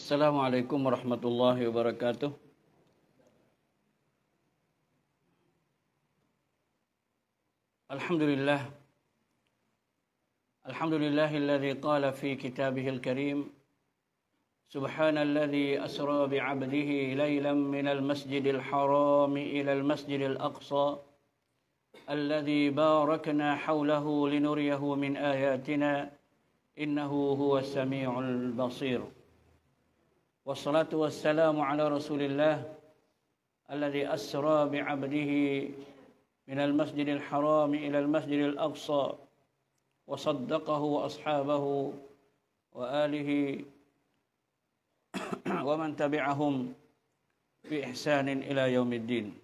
السلام عليكم ورحمة الله وبركاته الحمد لله الحمد لله الذي قال في كتابه الكريم سبحان الذي أسرى بعبده ليلا من المسجد الحرام إلى المسجد الأقصى الذي باركنا حوله لنريه من آياتنا إنه هو السميع البصير والصلاة والسلام على رسول الله الذي أسرى بعبده من المسجد الحرام إلى المسجد الأقصى وصدقه وأصحابه وآله ومن تبعهم بإحسان إلى يوم الدين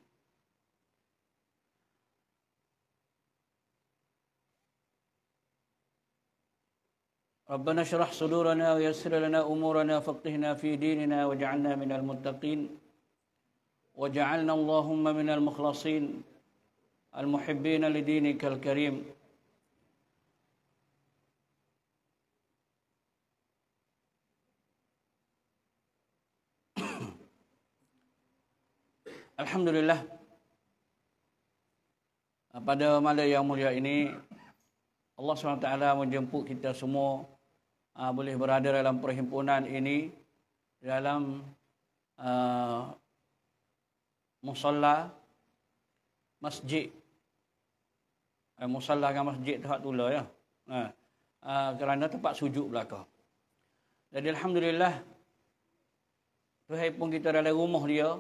ربنا اشرح صدورنا ويسر لنا امورنا فقهنا في ديننا واجعلنا من المتقين واجعلنا اللهم من المخلصين المحبين لدينك الكريم الحمد لله pada malam yang mulia ini Allah SWT menjemput kita semua uh, boleh berada dalam perhimpunan ini dalam uh, ah, musalla masjid uh, eh, musalla dengan masjid dekat tula ya uh, uh, kerana tempat sujud belaka jadi alhamdulillah Tuhan pun kita dalam rumah dia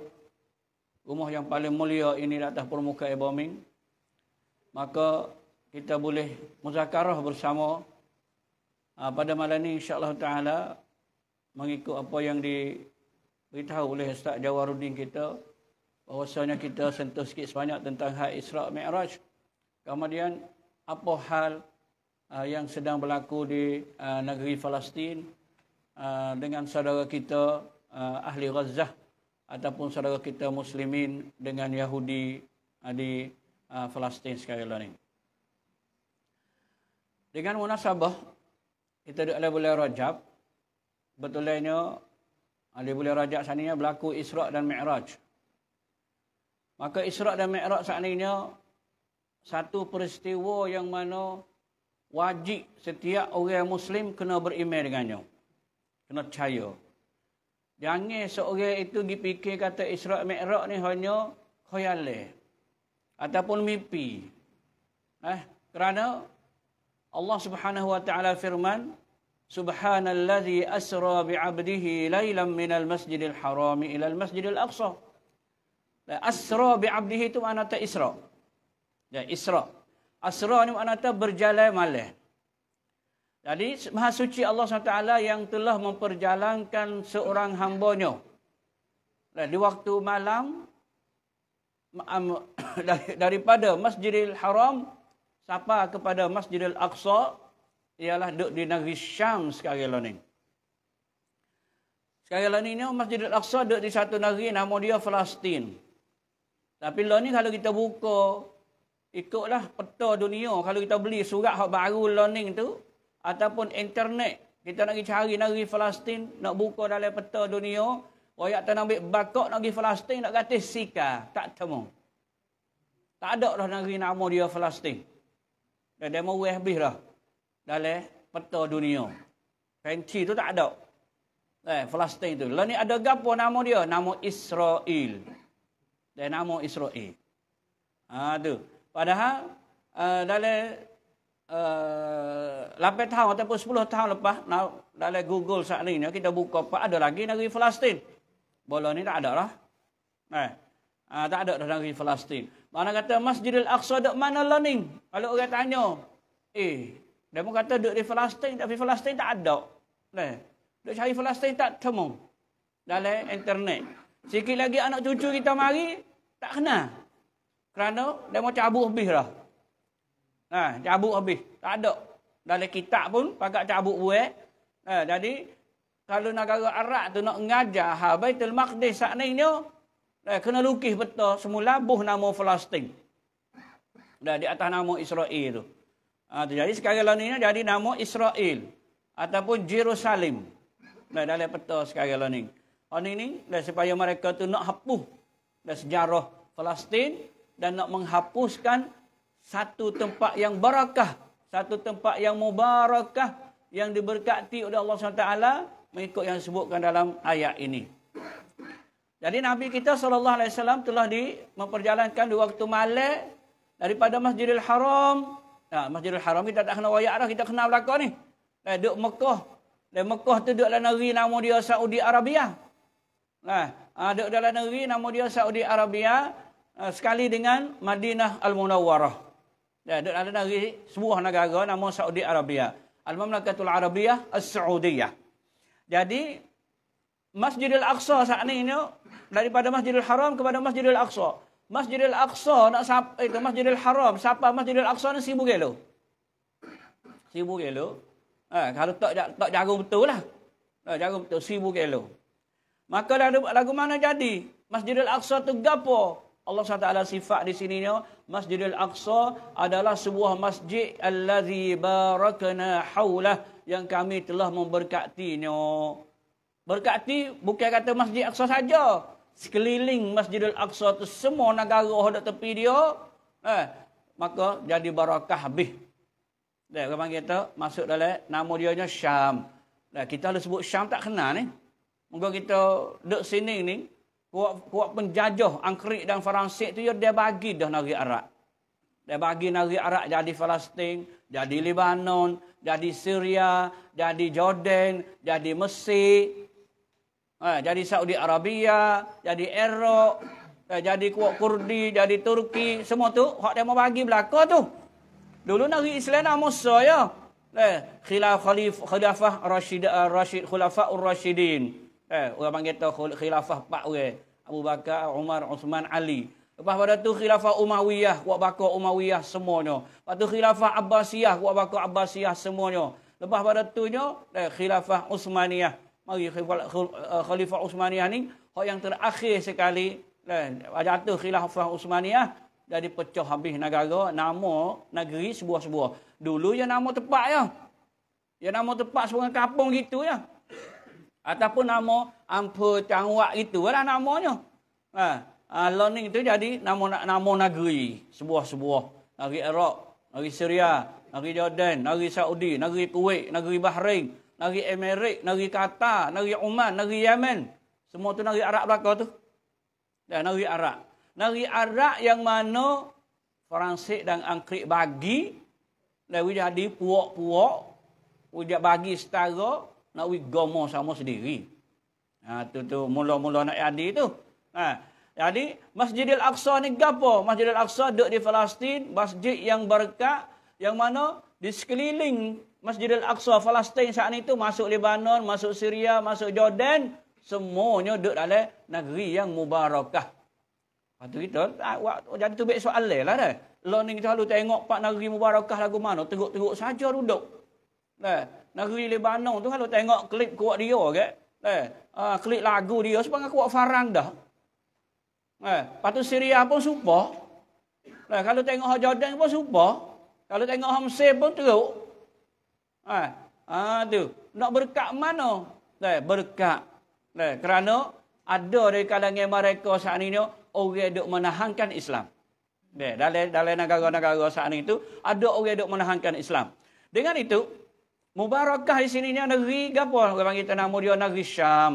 rumah yang paling mulia ini di atas permukaan bombing. maka kita boleh muzakarah bersama Ah, pada malam ini insyaAllah ta'ala mengikut apa yang diberitahu oleh Ustaz Jawaruddin kita bahawasanya kita sentuh sikit sebanyak tentang hal Isra' Mi'raj. Kemudian apa hal uh, yang sedang berlaku di uh, negeri Palestin uh, dengan saudara kita uh, Ahli Gaza ataupun saudara kita Muslimin dengan Yahudi uh, di Palestin uh, sekarang ini. Dengan munasabah kita ada dalam bulan Rajab, betulnya ada ah, bulan Rajab sana ini berlaku Isra' dan Mi'raj. Maka Isra' dan Mi'raj sana ini satu peristiwa yang mana wajib setiap orang Muslim kena beriman dengannya. Kena percaya. Jangan seorang itu dipikir kata Isra' Mi'raj ni hanya khayal ataupun mimpi. Eh, kerana Allah Subhanahu wa taala firman Subhanalladzi asra bi 'abdihi lailan minal masjidil harami ila al masjidil aqsa. La asra bi 'abdihi tu makna ta isra. Ya isra. Asra ni makna ta berjalan malam. Jadi Maha Suci Allah SWT yang telah memperjalankan seorang hambanya. Nah, di waktu malam daripada Masjidil Haram Sapa kepada Masjid al Aqsa ialah duk di negeri Syam sekarang ini. Sekarang ini Masjidil Aqsa duk di satu negeri nama dia Palestin. Tapi lah ni kalau kita buka ikutlah peta dunia kalau kita beli surat hak baru learning tu ataupun internet kita nak pergi cari negeri Palestin nak buka dalam peta dunia royak tanah ambil bakok nak pergi Palestin nak kata sika tak temu tak ada lah negeri nama dia Palestin dan demo wave habis dah. Dalam peta dunia. Fenty tu tak ada. Eh, Palestin tu. Lain ada gapo nama dia? Nama Israel. Dan nama Israel. Ha tu. Padahal uh, eh, dalam eh, Lapan tahun ataupun sepuluh tahun lepas nak dalam Google saat ini kita buka apa ada lagi negeri Palestin. Bola ni tak ada lah. Eh, uh, tak ada dah negeri Palestin. Mana kata Masjidil Aqsa dak mana lah ni? Kalau orang tanya, eh, dia pun kata duk di Palestin, tapi Palestin tak ada. Nah, duk cari Palestin tak temu. Dalam internet. Sikit lagi anak cucu kita mari, tak kena. Kerana dia mau cabut habis lah. Nah, ha, cabut habis. Tak ada. Dalam kitab pun, pakat cabut buat. Ha, nah, jadi, kalau negara Arab tu nak ngajar, habis tu maqdis saat ni ni, Dah kena lukis betul semula buh nama Palestin. Dah di atas nama Israel tu. Ha, tu jadi sekarang lah ni jadi nama Israel ataupun Jerusalem. Dah dah peta sekarang lah ni. Oh ni ni dah supaya mereka tu nak hapus dah sejarah Palestin dan nak menghapuskan satu tempat yang barakah, satu tempat yang mubarakah yang diberkati oleh Allah SWT mengikut yang disebutkan dalam ayat ini. Jadi Nabi kita sallallahu alaihi wasallam telah di memperjalankan di waktu malam daripada Masjidil Haram. Nah, Masjidil Haram kita tak kena wayak dah, kita kena belaka ni. Nah, eh, duk Mekah. Dan Mekah tu duk dalam negeri nama dia Saudi Arabia. Nah, ah, duk dalam negeri nama dia Saudi Arabia ah, sekali dengan Madinah Al Munawwarah. Ya, duk dalam negeri sebuah negara nama Saudi Arabia. Al Mamlakatul Arabiyah As-Saudiyah. Jadi Masjidil Aqsa saat ini daripada Masjidil Haram kepada Masjidil Aqsa. Masjidil Aqsa nak sampai eh, ke Masjidil Haram, siapa Masjidil Aqsa ni sibuk gelo. Sibuk gelo. Ha, kalau tak tak jago betul lah. Ha, jago betul sibuk gelo. Maka lagu, lagu mana jadi? Masjidil Aqsa tu gapo? Allah SWT sifat di sini sininya Masjidil Aqsa adalah sebuah masjid allazi barakna haulah yang kami telah memberkatinya. Berkati bukan kata Masjid Aqsa saja sekeliling Masjidil Aqsa tu semua negara ada tepi dia eh, maka jadi barakah habis. dan orang panggil tu masuk dalam nama dia nya Syam dan lah, kita ada sebut Syam tak kenal ni Moga kita duduk sini ni kuat kuat penjajah Angkrik dan Faransik tu ya, dia bagi dah negeri Arab dia bagi negeri Arab jadi Palestin jadi Lebanon jadi Syria jadi Jordan jadi Mesir Eh, jadi Saudi Arabia, jadi Erok, eh, jadi kuat Kurdi, jadi Turki, semua tu hak dia mau bagi belaka tu. Dulu negeri Islam nama Musa ya. Eh, khilaf khalif khilafah Rashid uh, Rashid khilafah ar Eh, orang panggil tu khilafah pak orang. Abu Bakar, Umar, Uthman, Ali. Lepas pada tu khilafah Umayyah, kuat bakar Umayyah semuanya. Lepas tu khilafah Abbasiyah, kuat bakar Abbasiyah semuanya. Lepas pada tu eh, khilafah Utsmaniyah mari eh, khalifah Uthmaniyah ni hak yang terakhir sekali kan jatuh khilafah Uthmaniyah jadi pecah habis negara nama negeri sebuah-sebuah dulu je ya nama tempat ya ya nama tempat sebuah kampung gitu ya ataupun nama ampu tangwak itu lah namanya ha ha learning jadi nama nama negeri sebuah-sebuah negeri Iraq negeri Syria negeri Jordan negeri Saudi negeri Kuwait negeri Bahrain negeri Emirik, negeri Qatar, negeri Oman, negeri Yemen. Semua tu negeri Arab belaka tu. Dan ya, negeri Arab. Negeri Arab yang mana Perancis dan Angkrik bagi dan dia jadi puak-puak dia bagi setara nak we gomo sama sendiri. Ha tu tu mula-mula nak jadi tu. Nah, ha, Jadi Masjidil Aqsa ni apa? Masjidil Aqsa duk di Palestin, masjid yang berkat yang mana di sekeliling Masjidil Aqsa Palestin saat itu masuk Lebanon, masuk Syria, masuk Jordan, semuanya duduk dalam negeri yang mubarakah. Patu kita ah, waktu jadi tu baik soalan lah dah. ni kita lalu tengok pak negeri mubarakah lagu mana, teruk-teruk saja duduk. lah negeri Lebanon tu kalau tengok klip kuat dia ke, lah uh, ah, klip lagu dia sebab kuat farang dah. lah patu Syria pun super. lah kalau tengok Jordan pun super. Kalau tengok homsim pun teruk. Ha, tu. Nak berkat mana? Dai, eh, berkat. Dai, eh, kerana ada dari kalangan mereka saat ini orang duk menahankan Islam. Dai, dalam dalam negara-negara saat ini itu ada orang duk menahankan Islam. Dengan itu Mubarakah di sini ni negeri gapo orang panggil nama dia negeri Syam.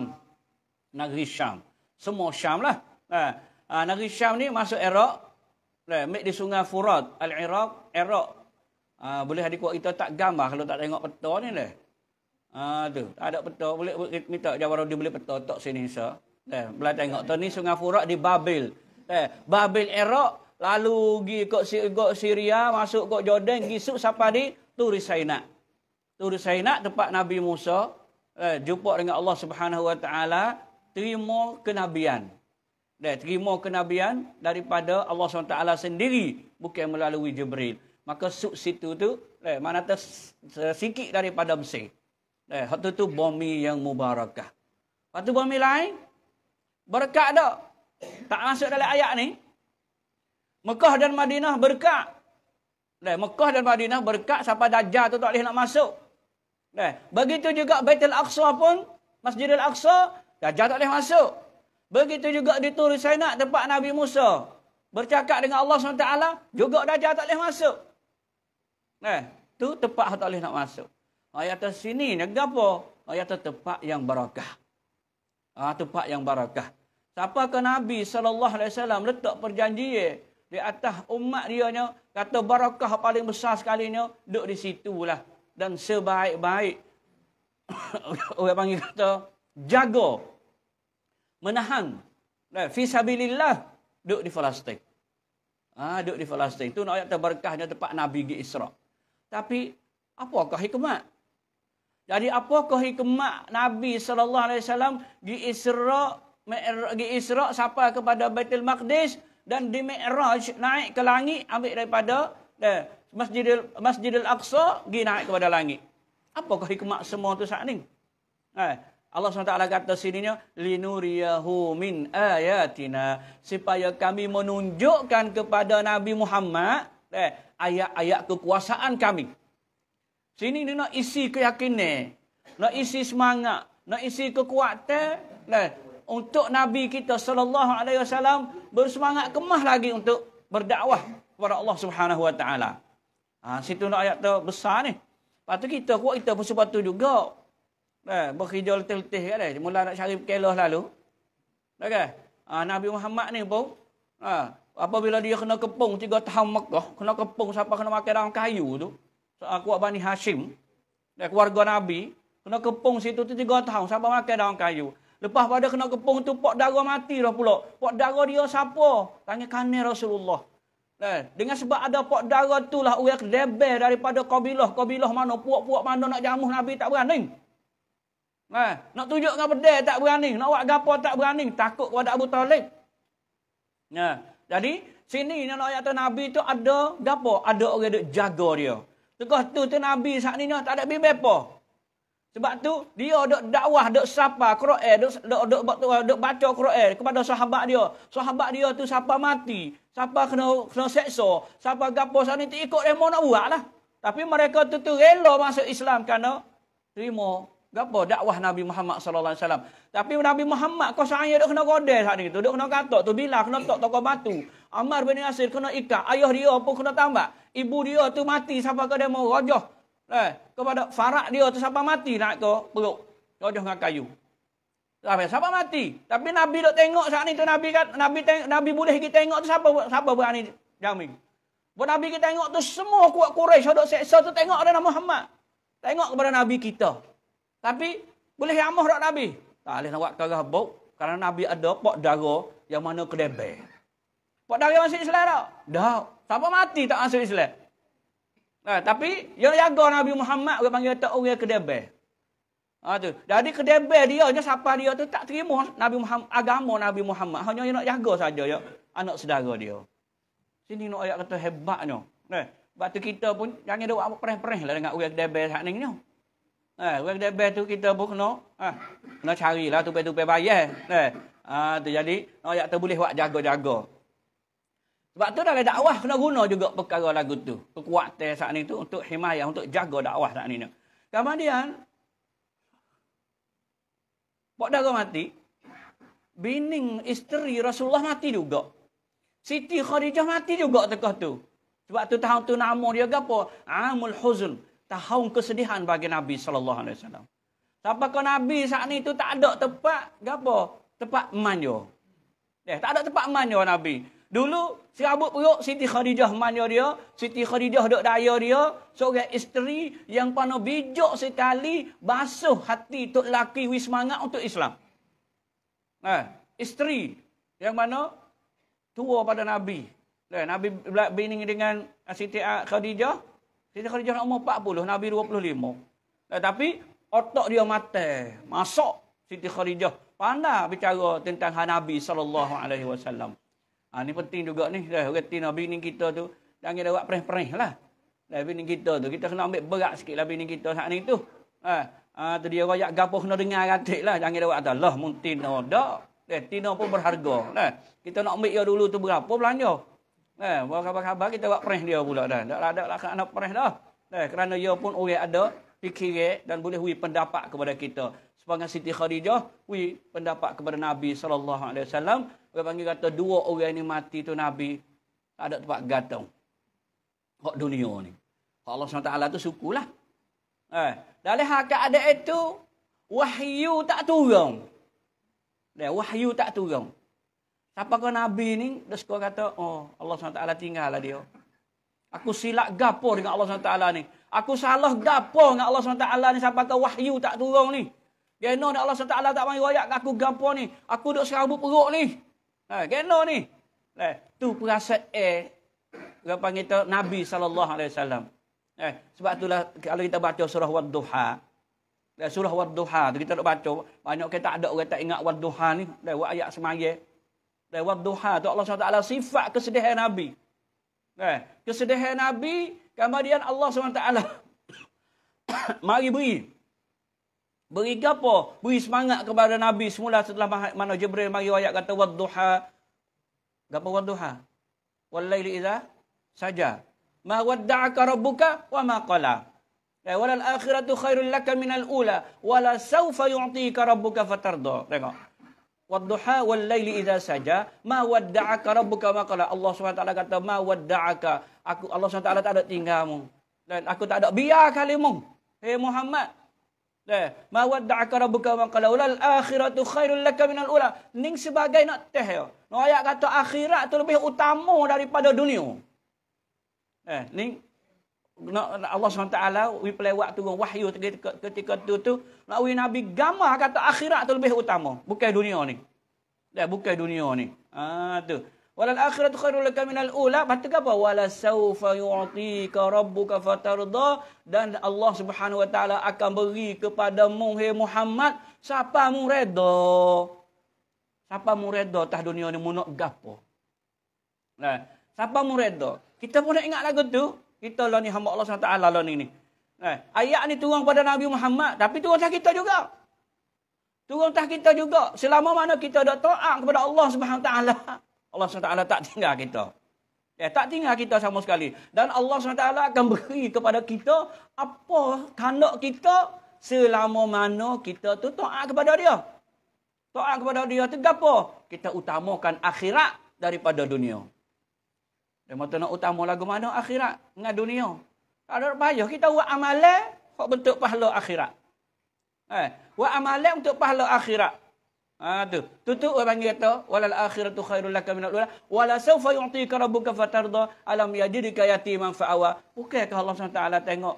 Negeri Syam. Semua Syam lah. Ha, negeri Syam ni masuk Iraq. Dai, di Sungai Furat, Al-Iraq, Iraq Ha, boleh adik kuat kita tak gamah kalau tak tengok peta ni leh. Ha, tu, tak ada peta. Boleh minta Jawara dia boleh peta tak sini sa. Eh, belah tengok tu ni Sungai Furak di Babil. Eh, Babil Erok lalu gi kok si Syria masuk kok Jordan gisuk sup sampai di Turis Sinai. Turis Sinai tempat Nabi Musa eh, jumpa dengan Allah Subhanahu Wa Taala terima kenabian. Eh, terima kenabian daripada Allah SWT sendiri bukan melalui Jibril maka sub situ tu eh, mana tu sedikit daripada Mesir. Eh, waktu tu bumi yang mubarakah. Waktu bumi lain berkat dak? Tak masuk dalam ayat ni. Mekah dan Madinah berkat. Eh, Mekah dan Madinah berkat siapa dajjal tu tak boleh nak masuk. Eh, begitu juga Baitul Aqsa pun Masjidil Aqsa dajjal tak boleh masuk. Begitu juga di Tur Sinai tempat Nabi Musa bercakap dengan Allah SWT, juga dajjal tak boleh masuk. Eh, tu tempat hak tak boleh nak masuk. Ayat atas sini ni apa? Ayat atas tempat yang barakah. Ah tempat yang barakah. Siapa ke Nabi sallallahu alaihi wasallam letak perjanjian di atas umat dia nya kata barakah paling besar sekali sekalinya duduk di situlah dan sebaik-baik orang panggil kata jaga menahan eh, fi sabilillah duduk di Palestin. Ah duduk di Palestin. Tu nak ayat terberkahnya tempat Nabi pergi Israq. Tapi apakah hikmat? Jadi apakah hikmat Nabi sallallahu alaihi wasallam di Isra di Isra sampai kepada Baitul Maqdis dan di Mi'raj naik ke langit ambil daripada eh, Masjidil Masjidil Aqsa gi naik kepada langit. Apakah hikmat semua tu saat ni? Eh, Allah SWT kata sininya linuriyahu min ayatina supaya kami menunjukkan kepada Nabi Muhammad eh, ayat-ayat kekuasaan kami. Sini dia nak isi keyakinan, nak isi semangat, nak isi kekuatan nah, untuk Nabi kita sallallahu alaihi wasallam bersemangat kemah lagi untuk berdakwah kepada Allah Subhanahu wa taala. Ha, situ nak ayat tu besar ni. Patut kita kuat kita pun sebab tu juga. Nah, eh, bekerja letih-letih kan. Mula nak cari kelah lalu. Okay. Ha, Nabi Muhammad ni pun. Ha, Apabila dia kena kepung tiga tahun Mekah, kena kepung siapa kena makan dalam kayu tu. Aku so, Bani Hashim, dan keluarga Nabi, kena kepung situ tu tiga tahun, siapa makan dalam kayu. Lepas pada kena kepung tu, pok darah mati dah pula. Pok darah dia siapa? Tanya kanir Rasulullah. Dan lah, dengan sebab ada pok darah tu lah, uyak lebih daripada kabilah. Kabilah mana, puak-puak mana nak jamuh Nabi tak berani. Nah, nak tunjuk dengan pedih tak berani. Nak buat gapo tak berani. Takut kepada Abu Talib. Nah, jadi, sini nak ayat tu Nabi tu ada gapo? Ada orang duk jaga dia. Tegah tu tu Nabi saat ni tak ada bimbe apa. Sebab tu dia duk dakwah, duk sapa Quran, duk duk duk, duk, duk baca Quran kepada sahabat dia. Sahabat dia tu siapa mati, siapa kena kena seksa, siapa gapo saat ni tak ikut dia mau nak buat lah. Tapi mereka tu tu rela masuk Islam kerana terima Gapo dakwah Nabi Muhammad sallallahu alaihi wasallam. Tapi Nabi Muhammad kau saya dok kena godel hak ni tu, dok kena katok tu bila kena tok tokoh batu. Amar bin Yasir kena ikat, ayah dia pun kena tambak. Ibu dia tu mati siapa ke dia mau rojoh. Eh, kepada farak dia tu siapa mati nak ke perut. Rojoh dengan kayu. Tapi lah, siapa mati? Tapi Nabi dok tengok saat ni tu Nabi kan Nabi teng- Nabi boleh kita tengok tu siapa siapa berani jamin. Buat Nabi kita tengok tu semua kuat Quraisy dok seksa tu tengok ada Nabi Muhammad. Tengok kepada Nabi kita. Tapi boleh amuh dak Nabi? Tak boleh nak buat kerah buk kerana Nabi ada pok dara yang mana kedebe. Pok dara masih Islam dak? Dak. Siapa mati tak masuk Islam? Nah, ha, tapi yang jaga Nabi Muhammad orang panggil tak orang kedebe. Ha tu. Jadi kedebe dia hanya siapa dia tu tak terima Nabi Muhammad, agama Nabi Muhammad. Hanya dia nak jaga saja ya anak saudara dia. Sini nak ayat kata hebatnya. Nah, eh, waktu kita pun jangan dak perih-perih lah dengan orang kedebe hak ni. Eh, wang debeh tu kita pun kena, eh, kena carilah tupai-tupai bayar. Eh, ah, tu jadi, no, yang tu boleh buat jaga-jaga. Sebab tu dalam dakwah kena guna juga perkara lagu tu. Kekuatan saat ni tu untuk himayah, untuk jaga dakwah saat ni. Kemudian, Pak Dara mati, bining isteri Rasulullah mati juga. Siti Khadijah mati juga tekah tu. Sebab tu tahun tu nama dia apa? Amul Huzn tahun kesedihan bagi Nabi sallallahu alaihi wasallam. Sampai kau Nabi saat ni tu tak ada tempat gapo? Tempat manyo. Ya, eh, tak ada tempat manyo Nabi. Dulu serabut perut Siti Khadijah manyo, dia, Siti Khadijah dok daya dia, seorang isteri yang pano bijak sekali basuh hati tok laki wis semangat untuk Islam. Nah, eh, isteri yang mana tua pada Nabi. Eh, Nabi bini dengan Siti Khadijah, Siti Khadijah umur 40, Nabi 25. Eh, tapi otak dia mati. Masuk Siti Khadijah pandai bicara tentang Nabi sallallahu alaihi wasallam. Ha ni penting juga ni. Reti Nabi ni kita tu jangan buat perih-perih lah. Nabi ni kita tu kita kena ambil berat sikit Nabi ni kita saat ni tu. Ha, ha tu dia royak gapo kena dengar ratik lah. Jangan dapat ada Lah muntin no dak. Reti eh, pun berharga. Nah, kita nak ambil dia dulu tu berapa belanja? Eh, bawa khabar-khabar kita buat perih dia pula dah. Tak ada lah nak perih dah. Eh, kerana dia pun orang ada fikir dan boleh hui pendapat kepada kita. Sebagai Siti Khadijah, hui pendapat kepada Nabi SAW. Dia panggil kata dua orang ini mati tu Nabi. Tak ada tempat gantung. Kok dunia ni. Allah SWT tu sukulah. Eh, dalam hak ada itu, wahyu tak turun. Dia eh, wahyu tak turun. Siapa kau Nabi ni? Dia suka kata, oh Allah SWT tinggal lah dia. Aku silap gapo dengan Allah SWT ni. Aku salah gapo dengan Allah SWT ni. Siapa kau wahyu tak turun ni. Geno ni Allah SWT tak mahu wayak aku gapo ni. Aku duduk serabut perut ni. Ha, geno ni. Eh, tu perasaan eh. Dia panggil tu Nabi SAW. Eh, sebab itulah kalau kita baca surah wad eh, Surah wad tu kita nak baca. Banyak kita tak ada orang tak ingat wad ni. Dia buat ayat semayah lewat duha tu Allah SWT sifat kesedihan Nabi. Eh, kesedihan Nabi, kemudian Allah SWT mari beri. Beri apa? Beri semangat kepada Nabi semula setelah mana Jibril mari ayat kata wad duha. Gapa wad duha? Wal laili idza saja. Ma wadda'aka rabbuka wa ma qala. Eh, wal akhiratu khairul laka minal ula wala sawfa yu'tika rabbuka fatardo. Tengok wadduha wal laili idza saja ma wadda'aka rabbuka ma qala Allah SWT kata ma wadda'aka aku Allah SWT tak ada tinggalmu dan aku tak ada biar kalimu hey Muhammad dan ma wadda'aka rabbuka ma qala ulal akhiratu khairul laka minal ula ning sebagai nak teh ya no ayat kata akhirat tu lebih utama daripada dunia eh ning Allah SWT wi pelewat turun wahyu ketika, tu tu nak wi nabi gama kata akhirat tu lebih utama bukan dunia ni dah bukan dunia ni ha tu walal akhiratu khairul lak minal ula patut apa wala saufa yu'tika rabbuka fatarda dan Allah Subhanahu wa taala akan beri kepada muhe Muhammad siapa mu redha siapa mu redha tah dunia ni mu nak gapo nah siapa mu redha kita pun nak ingat lagu tu kita lah ni hamba Allah SWT lah ni ni. Eh, ayat ni turun pada Nabi Muhammad. Tapi turun tak kita juga. Turun tak kita juga. Selama mana kita dah ta'ak kepada Allah SWT. Allah SWT tak tinggal kita. Eh, tak tinggal kita sama sekali. Dan Allah SWT akan beri kepada kita apa kanak kita selama mana kita tu ta'ak kepada dia. Ta'ak kepada dia tu apa? Kita utamakan akhirat daripada dunia. Dia mata nak utama lagu mana? Akhirat dengan dunia. Tak ada payah. Kita buat amalan untuk bentuk pahala akhirat. Eh, buat amalan untuk pahala akhirat. Ha, tu. Tutup orang panggil kata, walal akhiratu khairul laka minat lula, wala sawfa yu'tika rabbuka fatarda, alam yajidika yatiman fa'awa. Bukankah Allah SWT tengok,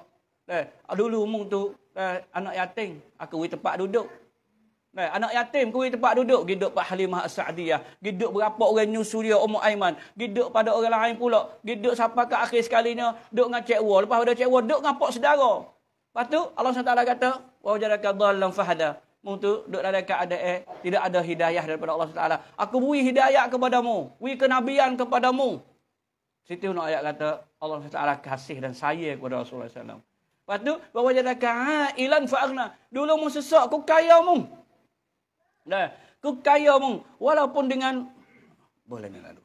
eh, dulu umum tu, eh, anak yatim, aku pergi tempat duduk, Eh, anak yatim kuih tempat duduk. Giduk Pak Halimah Sa'diyah. Giduk berapa orang nyusu dia Umar Aiman. Giduk pada orang lain pula. Giduk sampai ke akhir sekalinya. Duduk dengan Cik Wah. Lepas pada Cik Wah, duduk dengan Pak Sedara. Lepas tu Allah SWT kata, Wa wajaraka dalam fahada. Untuk duduk dalam keadaan eh, tidak ada hidayah daripada Allah SWT. Aku beri hidayah kepadamu. Beri kenabian kepadamu. situ Hunuk ayat kata, Allah SWT kasih dan saya kepada Rasulullah SAW. Lepas tu, bawa jadakan ilan fa'agna. Dulu mu sesak, aku kaya mu. Nah, kau kaya mung walaupun dengan boleh nak lalu.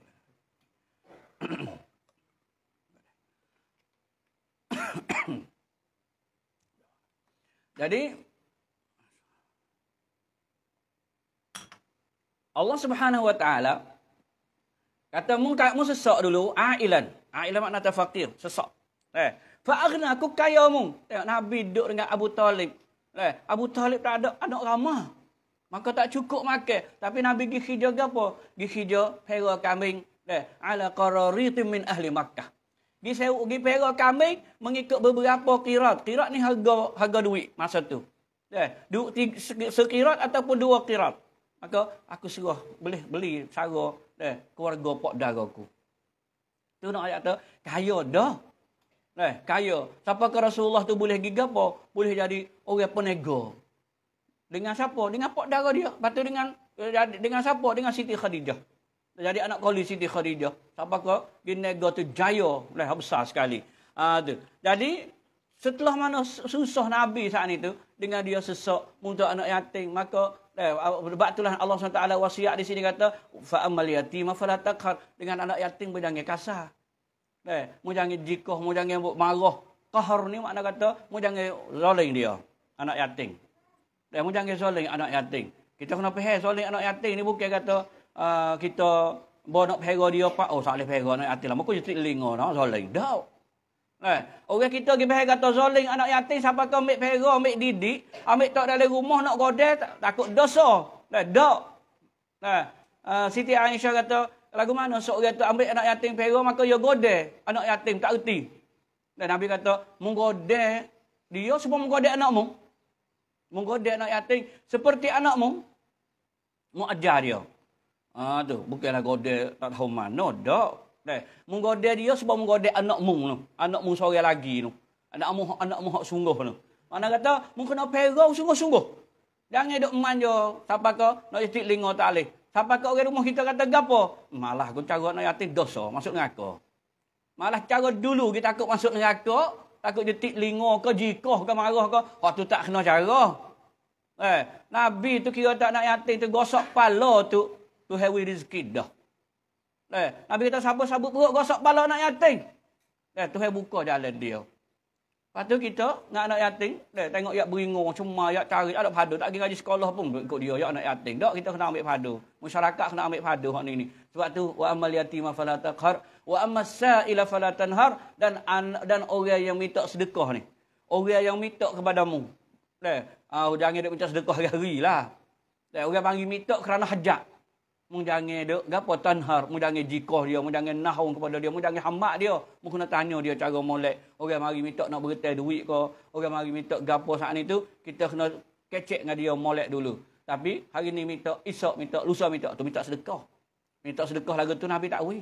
Jadi Allah Subhanahu wa taala kata mung kamu sesak dulu ailan. Ailan makna fakir sesak. Eh, fa aghna aku kaya mung. Tengok Nabi duduk dengan Abu Talib. Eh, Abu Talib tak ada anak ramah. Maka tak cukup makan. Tapi Nabi pergi hijau ke apa? Pergi hijau, pera kambing. Eh, ala qararitim min ahli Makkah. Pergi sewa, pergi pera kambing, mengikut beberapa kirat. Kirat ni harga harga duit masa tu. Eh, sekirat ataupun dua kirat. Maka aku suruh beli, beli sara eh, keluarga pak daraku. Tu nak ayat tu, kaya dah. Eh, kaya. Siapakah Rasulullah tu boleh gigap apa? Boleh jadi orang penegak. Dengan siapa? Dengan pak dara dia. Lepas dengan eh, dengan siapa? Dengan Siti Khadijah. Jadi anak kali Siti Khadijah. Sampai dia Ginega tu jaya. Lah besar sekali. Uh, tu. Jadi setelah mana susah Nabi saat itu. Dengan dia sesak untuk anak yatim. Maka eh, ah, sebab itulah Allah SWT wasiat di sini kata. Fa'amal yatim afalatakar. Dengan anak yatim berjangan kasar. Eh, mu jangan jikoh, mu jangan marah. Kahar ni makna kata, mu jangan loling dia. Anak yatim. Dan kamu jangan soling anak yatim. Kita kena pihak soling anak yatim ni bukan kata uh, kita boleh nak pihak dia pak. Oh, salih pihak anak yatim lah. Maka jatik lingo nak soling. Dau. Eh, orang kita pergi pihak kata soling anak yatim sampai kau ambil pihak, ambil didik. Ambil tak dalam rumah nak godel, takut dosa. Eh, dau. Eh, uh, Siti Aisyah kata, lagu mana seorang tu ambil anak yatim pihak, maka dia godel. Anak yatim tak erti. Dan Nabi kata, menggodel dia semua menggodel anakmu menggoda anak yatim seperti anakmu mu ajar dia ha tu bukannya goda tak tahu mana dak deh menggoda dia sebab menggoda anakmu tu anakmu sore lagi tu anakmu anakmu hak sungguh tu mana kata mu kena perau sungguh-sungguh jangan dok man je siapa ke nak jadi lingo tak leh siapa orang rumah kita kata gapo malah gun cara anak yatim dosa masuk neraka malah cara dulu kita takut masuk neraka takut dia tik linga ke jikah ke marah ke hak tu tak kena cara eh nabi tu kira tak nak yatim tu gosok kepala tu tu hewi rezeki dah eh nabi kata sabuk sabuk perut gosok kepala nak yatim eh tu buka jalan dia Lepas tu kita nak anak yatim, dek, eh, tengok yak beringur, cuma yak cari, ada padu, tak pergi ngaji sekolah pun ikut dia, yak anak yatim. Tak, kita kena ambil padu. Masyarakat kena ambil padu hak ni ni. Sebab tu, wa amal yatim falataqar wa amma sa'il fala tanhar dan dan orang yang minta sedekah ni orang yang minta kepadamu leh ah uh, jangan dak minta sedekah hari-harilah leh orang panggil minta kerana hajat mu jangan dak gapo tanhar mu jangan jikah dia mu jangan nahung kepada dia mu jangan hamak dia mu kena tanya dia cara molek orang mari minta nak beretai duit ke orang mari minta gapo saat ni tu kita kena kecek dengan dia molek dulu tapi hari ni minta esok minta lusa minta tu minta sedekah minta sedekah lagu tu nabi tak wui.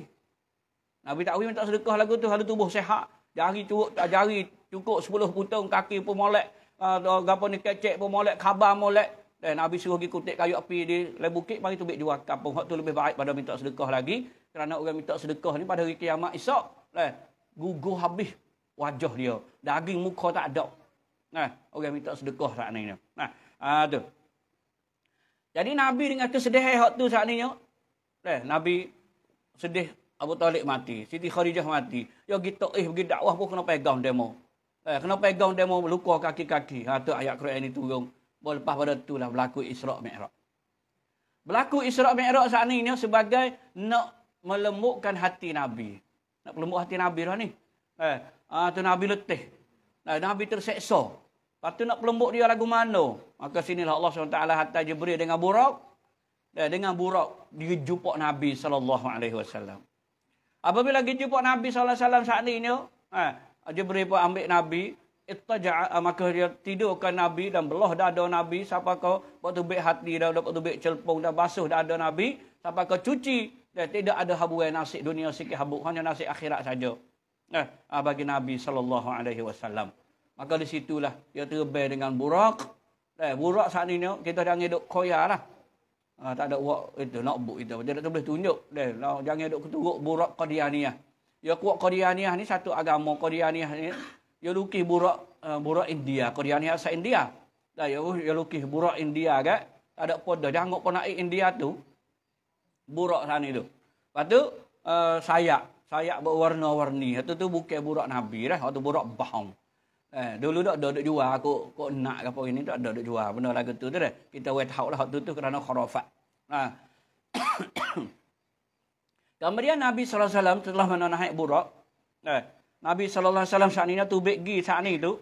Nabi Ta'wi minta sedekah lagu tu, hari tubuh sehat. Jari cukup, tak jari cukup, sepuluh putung, kaki pun molek. Uh, ah, gapa ni kecek pun molek, khabar molek. Dan Nabi suruh pergi kutip kayu api di lain bukit, mari tu jual kampung. tu lebih baik pada minta sedekah lagi. Kerana orang minta sedekah ni pada hari kiamat esok. Eh, gugur habis wajah dia. Daging muka tak ada. Nah, eh, orang minta sedekah saat ni. Nah, uh, tu. Jadi Nabi dengan kesedihan tu saat ni. Eh, Nabi sedih Abu Talib mati, Siti Khadijah mati. Ya kita eh pergi dakwah pun kena pegang demo. Eh, kena pegang demo luka kaki-kaki. Ha tu ayat Quran ni turun. Boleh lepas pada tu lah berlaku Isra' Mi'raj. Berlaku Isra' Mi'raj saat ni sebagai nak melembutkan hati Nabi. Nak melembut hati Nabi lah ni. Eh, ah, tu Nabi letih. Nah, eh, Nabi terseksa. Lepas tu nak pelembut dia lagu mana? Maka sinilah Allah SWT hatta Jibril dengan buruk. Eh, dengan buruk dia jumpa Nabi SAW. Apabila kita jumpa Nabi sallallahu alaihi saat ini, eh, Jibril pun ambil Nabi, ittaja eh, maka dia tidurkan Nabi dan belah ada Nabi, siapa kau buat tubik hati dah, dapat tubik celpung dah basuh dah ada Nabi, siapa kau cuci dan tidak ada habuan nasi dunia sikit habuk hanya nasi akhirat saja. Eh, ah, bagi Nabi saw, Maka di situlah dia terbang dengan burak. Eh, burak saat ini kita dah hidup lah. Ha, tak ada uak itu, notebook itu. Dia tak boleh tunjuk. Dia, no, lah, jangan duduk keturuk buruk Qadiyaniyah. Ya kuat Qadiyaniyah ni satu agama. Qadiyaniyah ni, ya lukis buruk, uh, ah, buruk India. Qadiyaniyah asal India. Dah, ya, oh, ya lukis buruk India kan. Tak ada pun dah. Jangan pun naik India tu. Buruk sana tu. Lepas tu, uh, sayak. Sayak berwarna-warni. Itu tu bukan buruk Nabi lah. Itu buruk bahong. Eh, dulu dok dok dok jual aku kok nak ke apa ini dok dok dok jual benda lagu tu tu dah. Kita wait lah, hak lah tu tu kerana khurafat. Ha. Kemudian Nabi sallallahu alaihi wasallam telah menonahai buruk. Eh, Nabi sallallahu alaihi wasallam saat ini tu gi saat ni tu.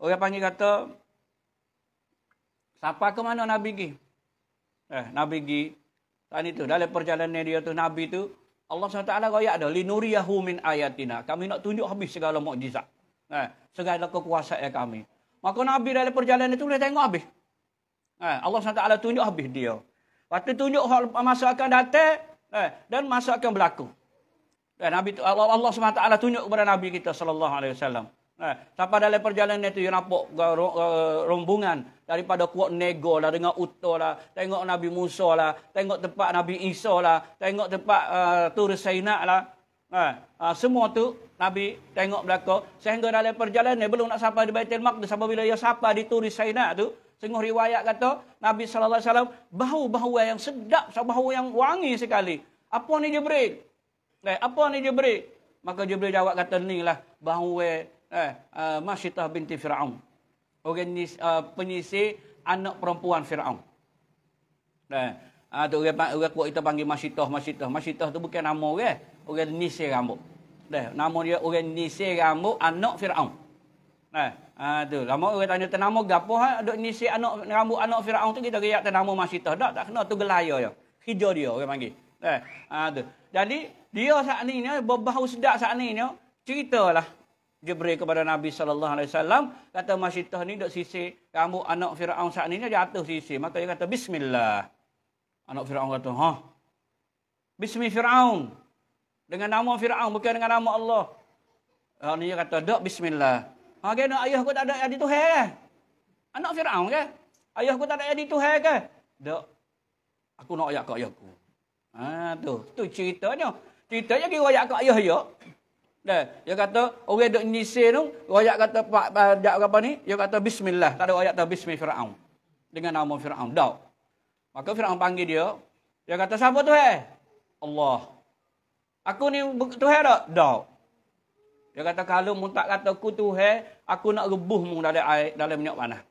Orang panggil kata siapa ke mana Nabi gi? Eh, Nabi gi saat ni tu dalam perjalanan dia tu Nabi tu Allah SWT royak dah. Linuriyahu min ayatina. Kami nak tunjuk habis segala mukjizat eh, segala kekuasaan kami. Maka Nabi dalam perjalanan itu boleh tengok habis. Eh, Allah SWT tunjuk habis dia. Lepas itu tunjuk hal masa akan datang eh, dan masa akan berlaku. Eh, Nabi Allah, Allah SWT tunjuk kepada Nabi kita saw. Alaihi Wasallam. Eh, sampai dalam perjalanan itu, dia nampak rombongan daripada kuat nego lah, dengan utuh lah, tengok Nabi Musa lah, tengok tempat Nabi Isa lah, tengok tempat uh, Tur Sainak lah. Ha, ha, semua tu Nabi tengok belakang sehingga dalam perjalanan belum nak sampai di Baitul Maqdis sampai bila dia sampai di Turis Saina tu sungguh riwayat kata Nabi sallallahu alaihi wasallam bau-bau yang sedap bau yang wangi sekali apa ni Jibril eh, apa ni Jibril maka Jibril jawab kata inilah bau eh uh, ha, Masitah binti Firaun orang ni uh, penyisi anak perempuan Firaun eh uh, tu orang orang kita panggil Masitah Masitah Masitah tu bukan nama orang eh? orang nisir rambut. Dah, nama dia orang nisir rambut anak Firaun. Nah, ah ha, tu. Lama orang tanya nama gapo ha duk nisir anak rambut anak Firaun tu kita riak nama masih tak dak tak kena tu gelaya dia. Hijau dia orang panggil. Nah, ah ha, tu. Jadi dia saat ni ni berbau sedap saat ni ni ceritalah Jibril kepada Nabi sallallahu alaihi wasallam kata masyitah ni duk sisir rambut anak Firaun saat ni dia jatuh sisir maka dia kata bismillah anak Firaun kata ha bismi Firaun dengan nama Fir'aun, bukan dengan nama Allah. Orang ah, ni kata, dak bismillah. Ha, ah, kena ayah aku tak ada jadi Tuhan ke? Anak Fir'aun ke? Ayah aku tak ada jadi Tuhan ke? Dak. Aku nak ayah kat ayah aku. Ha, tu. Tu ceritanya. Ceritanya kira ayah kat ayah ayah. Dah. Dia kata, orang dak nisi tu, ayah kata, pak, pak, dak apa ni? Dia kata, bismillah. Tak ada ayah tu, bismillah Fir'aun. Dengan nama Fir'aun. Dak. Maka Fir'aun panggil dia. Dia kata, siapa tu eh? Allah. Aku ni Tuhan tak? Tak. Dia kata kalau mu tak kata aku Tuhan, aku nak rebuh mu dalam air dalam minyak panas.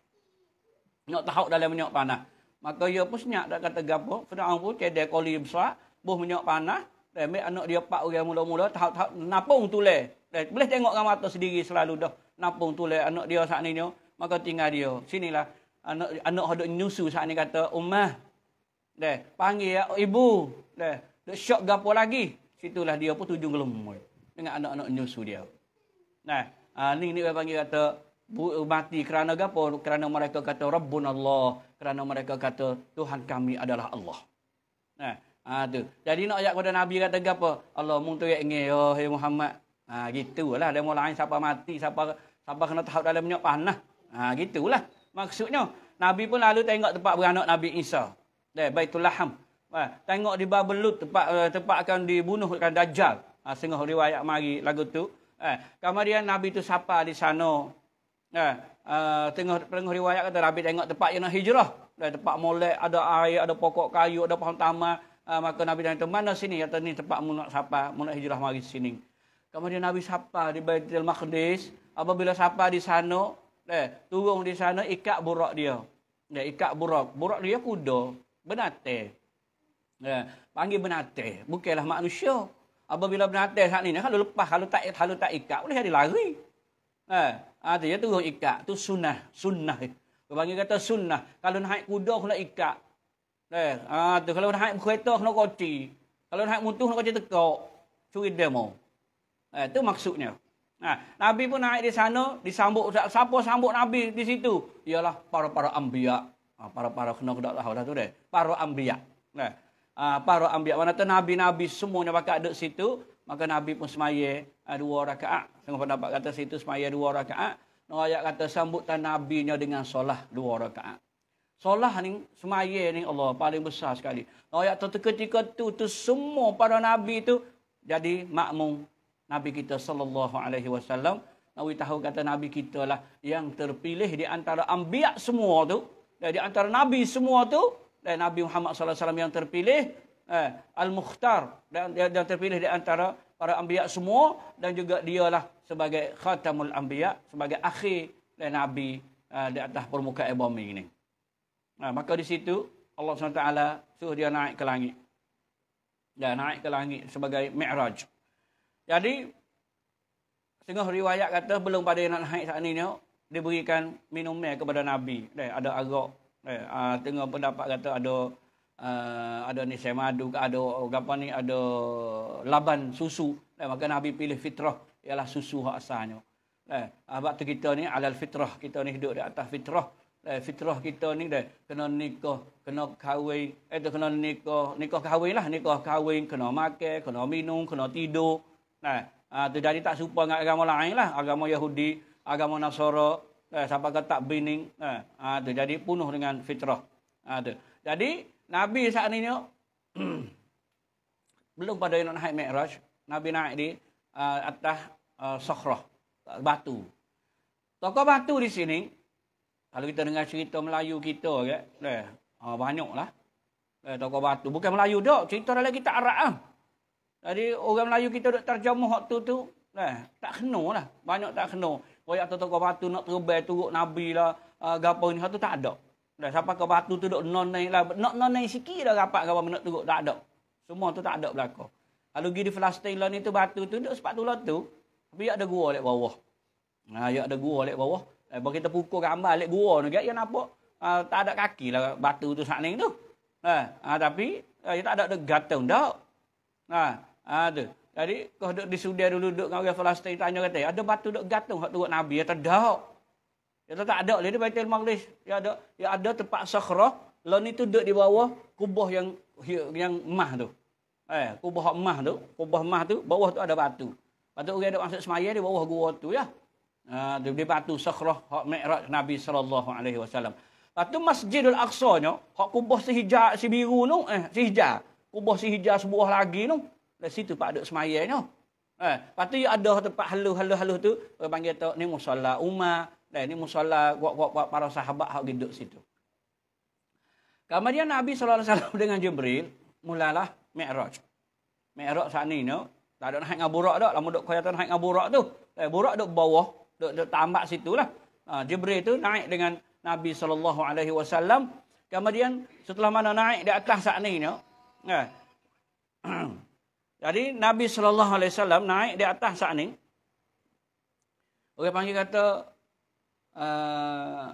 Nak tahok dalam minyak panas. Maka dia pun senyap dah kata gapo, Firaun pun cedek koli besar, buh minyak panas, remek anak dia pak orang mula-mula tahok-tahok napung tule. boleh tengok dengan mata sendiri selalu dah napung tule anak dia saat ini. Maka tinggal dia. Sinilah anak anak hodok nyusu saat ni kata, "Ummah." Deh, panggil ya ibu. Deh, dok syok gapo lagi? Itulah dia pun tujuh gelembung dengan anak-anak nyusu dia. Nah, ini ha, ni ni orang panggil kata mati kerana apa? Kerana mereka kata Rabbun Allah, kerana mereka kata Tuhan kami adalah Allah. Nah, ah tu. Jadi nak ayat kepada Nabi kata apa? Allah mung tu yang ngeh oh, Muhammad. Ah uh, gitulah dia mulai siapa mati, siapa siapa kena tahap dalam minyak panah. Ah gitulah. Maksudnya Nabi pun lalu tengok tempat beranak Nabi Isa. Dek Baitul Laham. Eh, tengok di Babelut tempat uh, tempat akan dibunuhkan dajjal. Ha, sengah riwayat mari lagu tu. Eh, kemudian Nabi tu sapa di sana. Eh, uh, tengah tengah riwayat kata Nabi tengok tempat yang nak hijrah. Dari tempat molek ada air, ada pokok kayu, ada pohon tamar. Uh, maka Nabi tanya tu mana sini? Kata ni tempat mu nak sapa, mu nak hijrah mari sini. Kemudian Nabi sapa di Baitul Maqdis. Apabila sapa di sana, eh, turun di sana ikat buruk dia. Dia ya, ikat buruk. Buruk dia kuda, benate. Eh, panggil benatih. Bukanlah manusia. Apabila benatih saat ni kalau lepas, kalau tak kalau tak ikat, boleh dia lari. Eh, artinya ha, turun ikat. Itu sunnah. Sunnah. Kau panggil kata sunnah. Kalau naik kuda, kena ikat. Eh, tu kalau naik kereta, kena koci. Kalau naik mutuh, kena koci tekak. Curi demo. Eh, ha, itu maksudnya. Nah, Nabi pun naik di sana, disambut. Siapa sambut Nabi di situ? Ialah para-para ambiak. Para-para kena kena tahu dah tu deh. Para ambiak. Nah, Ah, para ambil mana tu nabi-nabi semuanya pakai ada situ maka nabi pun semaya ah, dua rakaat sangat pendapat kata situ semaya dua rakaat Nabi kata sambutan nabinya dengan solah dua rakaat solah ni semaya ni Allah paling besar sekali Nabi kata ketika tu tu semua para nabi tu jadi makmum nabi kita sallallahu alaihi wasallam Nabi tahu kata nabi kita lah yang terpilih di antara ambiak semua tu eh, dari antara nabi semua tu dan Nabi Muhammad sallallahu alaihi wasallam yang terpilih eh, al-mukhtar dan yang terpilih di antara para anbiya semua dan juga dialah sebagai khatamul anbiya sebagai akhir dan nabi eh, di atas permukaan bumi ini. Nah, maka di situ Allah SWT suruh dia naik ke langit. Dia naik ke langit sebagai mi'raj. Jadi, setengah riwayat kata belum pada yang nak naik saat ini, dia berikan minuman kepada Nabi. Dia ada agak Eh, uh, tengok pendapat kata ada uh, ada ni semadu ada apa ni ada laban susu eh, maka Nabi pilih fitrah ialah susu hak asalnya. Eh, abad ah, tu kita ni alal fitrah kita ni hidup di atas fitrah. Eh, fitrah kita ni dah kena nikah, kena kahwin, eh tu kena nikah, nikah kahwin lah, nikah kahwin, kena makan, kena minum, kena tidur. Nah, eh, uh, tu jadi tak serupa dengan agama lain lah, agama Yahudi, agama Nasara, eh, sampai ke tak bining eh, ada ah, jadi penuh dengan fitrah ada ah, jadi nabi saat ini belum pada nak naik mi'raj nabi naik di uh, atas uh, sokroh, batu Toko batu di sini kalau kita dengar cerita Melayu kita ke eh, uh, banyaklah eh, tokoh batu bukan Melayu dok cerita dalam kita Arab ah jadi orang Melayu kita duk terjemuh waktu tu eh, tak kena lah banyak tak kena Royak tu tokoh batu nak terbang turuk Nabi lah. Uh, ah, gapa ni. Satu tak ada. Dah siapa ke batu tu dok non naik lah. Nak non naik sikit dah rapat kawan nak turuk. Tak ada. Semua tu tak ada belaka. Kalau pergi di Palestine lah ni tu batu tu dok sepatu lah tu. Tapi ada gua lek bawah. Ha, ya ada gua lek bawah. Eh, bagi kita pukul gambar lek gua ni. Ya, napa nampak. Ah, tak ada kaki lah batu tu saat ni tu. Ha, ha, tapi ha, ya tak ada gatau. Tak. Ha, ha, tu. Jadi, kau duduk di Sudan dulu, duduk dengan orang Palestin tanya kata, ada batu duduk gantung hak duduk Nabi, atau tak Ya tak ada, dia di Baitul Ya ada, ya ada tempat sakhrah, lalu ni tu duduk di bawah kubah yang yang emah tu. Eh, kubah emah tu, kubah emah tu, bawah tu ada batu. Batu orang ada masuk semaya di bawah gua tu ya. uh, ah, di, batu sakhrah hak Mi'raj Nabi saw. alaihi wasallam. Batu Masjidul Aqsa nya, hak kubah si hijau si biru tu, eh si Kubah si sebuah lagi tu, di situ pak duk semayang eh, tu. Ha, eh, patu ada tempat halu-halu-halu tu, orang panggil tu ni musolla umat, dan eh, ni musolla buat-buat para sahabat hak duduk situ. Kemudian Nabi saw dengan Jibril mulalah Mi'raj. Mi'raj saat ni no, tak ada naik dengan burak dak, lama duk kaya tu naik dengan burak tu. Eh, burak duk bawah, duk, duk tambak situ lah. Ha, Jibril tu naik dengan Nabi saw alaihi wasallam. Kemudian setelah mana naik di atas saat ni no, eh, Jadi Nabi sallallahu alaihi wasallam naik di atas saat ni. Orang panggil kata uh,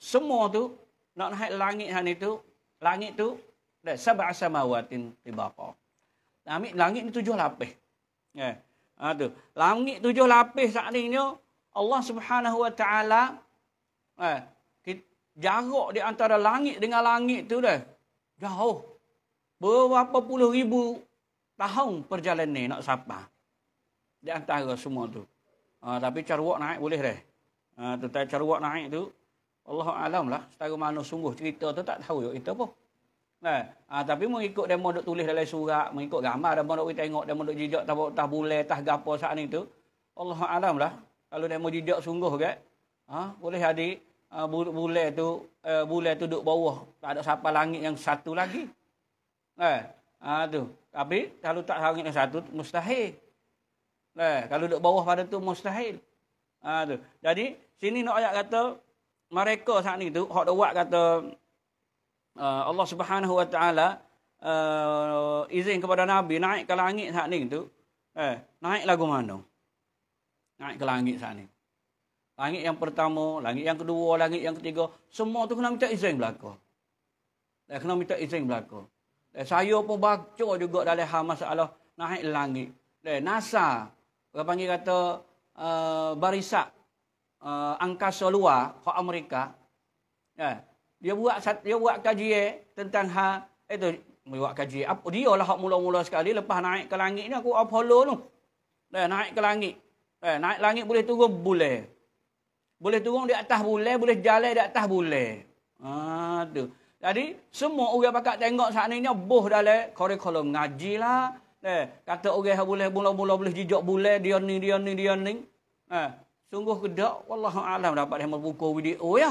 semua tu nak naik langit hari tu, langit tu dah sab'a samawatin tibaqa. Langit langit ni tujuh lapis. Ya. Yeah. Ha tu. Langit tujuh lapis saat ni Allah Subhanahu wa taala eh jarak di antara langit dengan langit tu dah jauh. Berapa puluh ribu tahun perjalanan ni nak sampai. Di antara semua tu. Ha, tapi caruak naik boleh dah. Ha, tentang caruak naik tu, Allah Alam lah, setara mana sungguh cerita tu tak tahu yuk, kita pun. Nah, ha, tapi mengikut demo duk tulis dalam surat, mengikut gambar demo duk tengok demo duk jejak tak tak boleh tak gapo saat ni tu. Allah alam lah. Kalau demo jejak sungguh ke? Ha, boleh jadi ha, bu, tu uh, eh, bule tu duk bawah, tak ada siapa langit yang satu lagi. Nah, Aduh, tapi kalau tak sarung yang satu mustahil. Nah, eh, kalau duduk bawah pada tu mustahil. Aduh. Jadi sini nak ayat kata mereka saat ni tu hak buat kata uh, Allah Subhanahu wa taala uh, izin kepada nabi naik ke langit saat ni tu. Eh, naik lagu mana? Naik ke langit saat ni. Langit yang pertama, langit yang kedua, langit yang ketiga, semua tu kena minta izin belaka. Eh, kena minta izin belaka. Dan saya pun baca juga dalam hal masalah naik langit. Dan NASA, orang panggil kata uh, barisak uh, angkasa luar ke Amerika. Yeah. Dia buat dia buat kajian tentang hal itu eh, dia buat kajian apa dia lah hak mula-mula sekali lepas naik ke langit ni aku Apollo tu. Dan naik ke langit. Dan naik langit boleh turun boleh. Boleh turun di atas boleh, boleh jalan di atas boleh. Ah tu. Jadi semua orang pakat tengok saat ini boh dalam kurikulum ngaji lah. Eh, kata orang boleh mula-mula boleh jijak boleh dia ni dia ni dia ni. Eh, sungguh kedak wallahu alam dapat hemat buku video ya.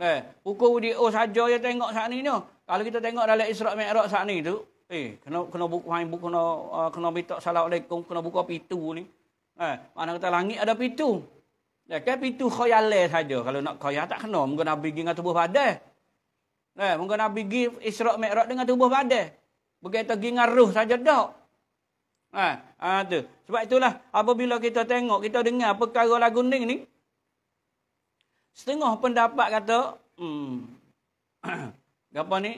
Eh, buku video saja ya tengok saat ini. Kalau kita tengok dalam Isra Mikraj saat ini tu, eh kena kena buku main buku kena uh, kena minta assalamualaikum kena buka pintu ni. Eh, mana kata langit ada pintu. Ya, kan pintu khayal saja kalau nak khayal tak kena menggunakan bingung atau tubuh padah. Eh, mungkin Nabi pergi Isra' Mi'raj dengan tubuh badan. Berkata pergi dengan ruh saja tak. Eh, ah, Sebab itulah apabila kita tengok, kita dengar perkara lagu ni ni. Setengah pendapat kata, hmm, apa ni?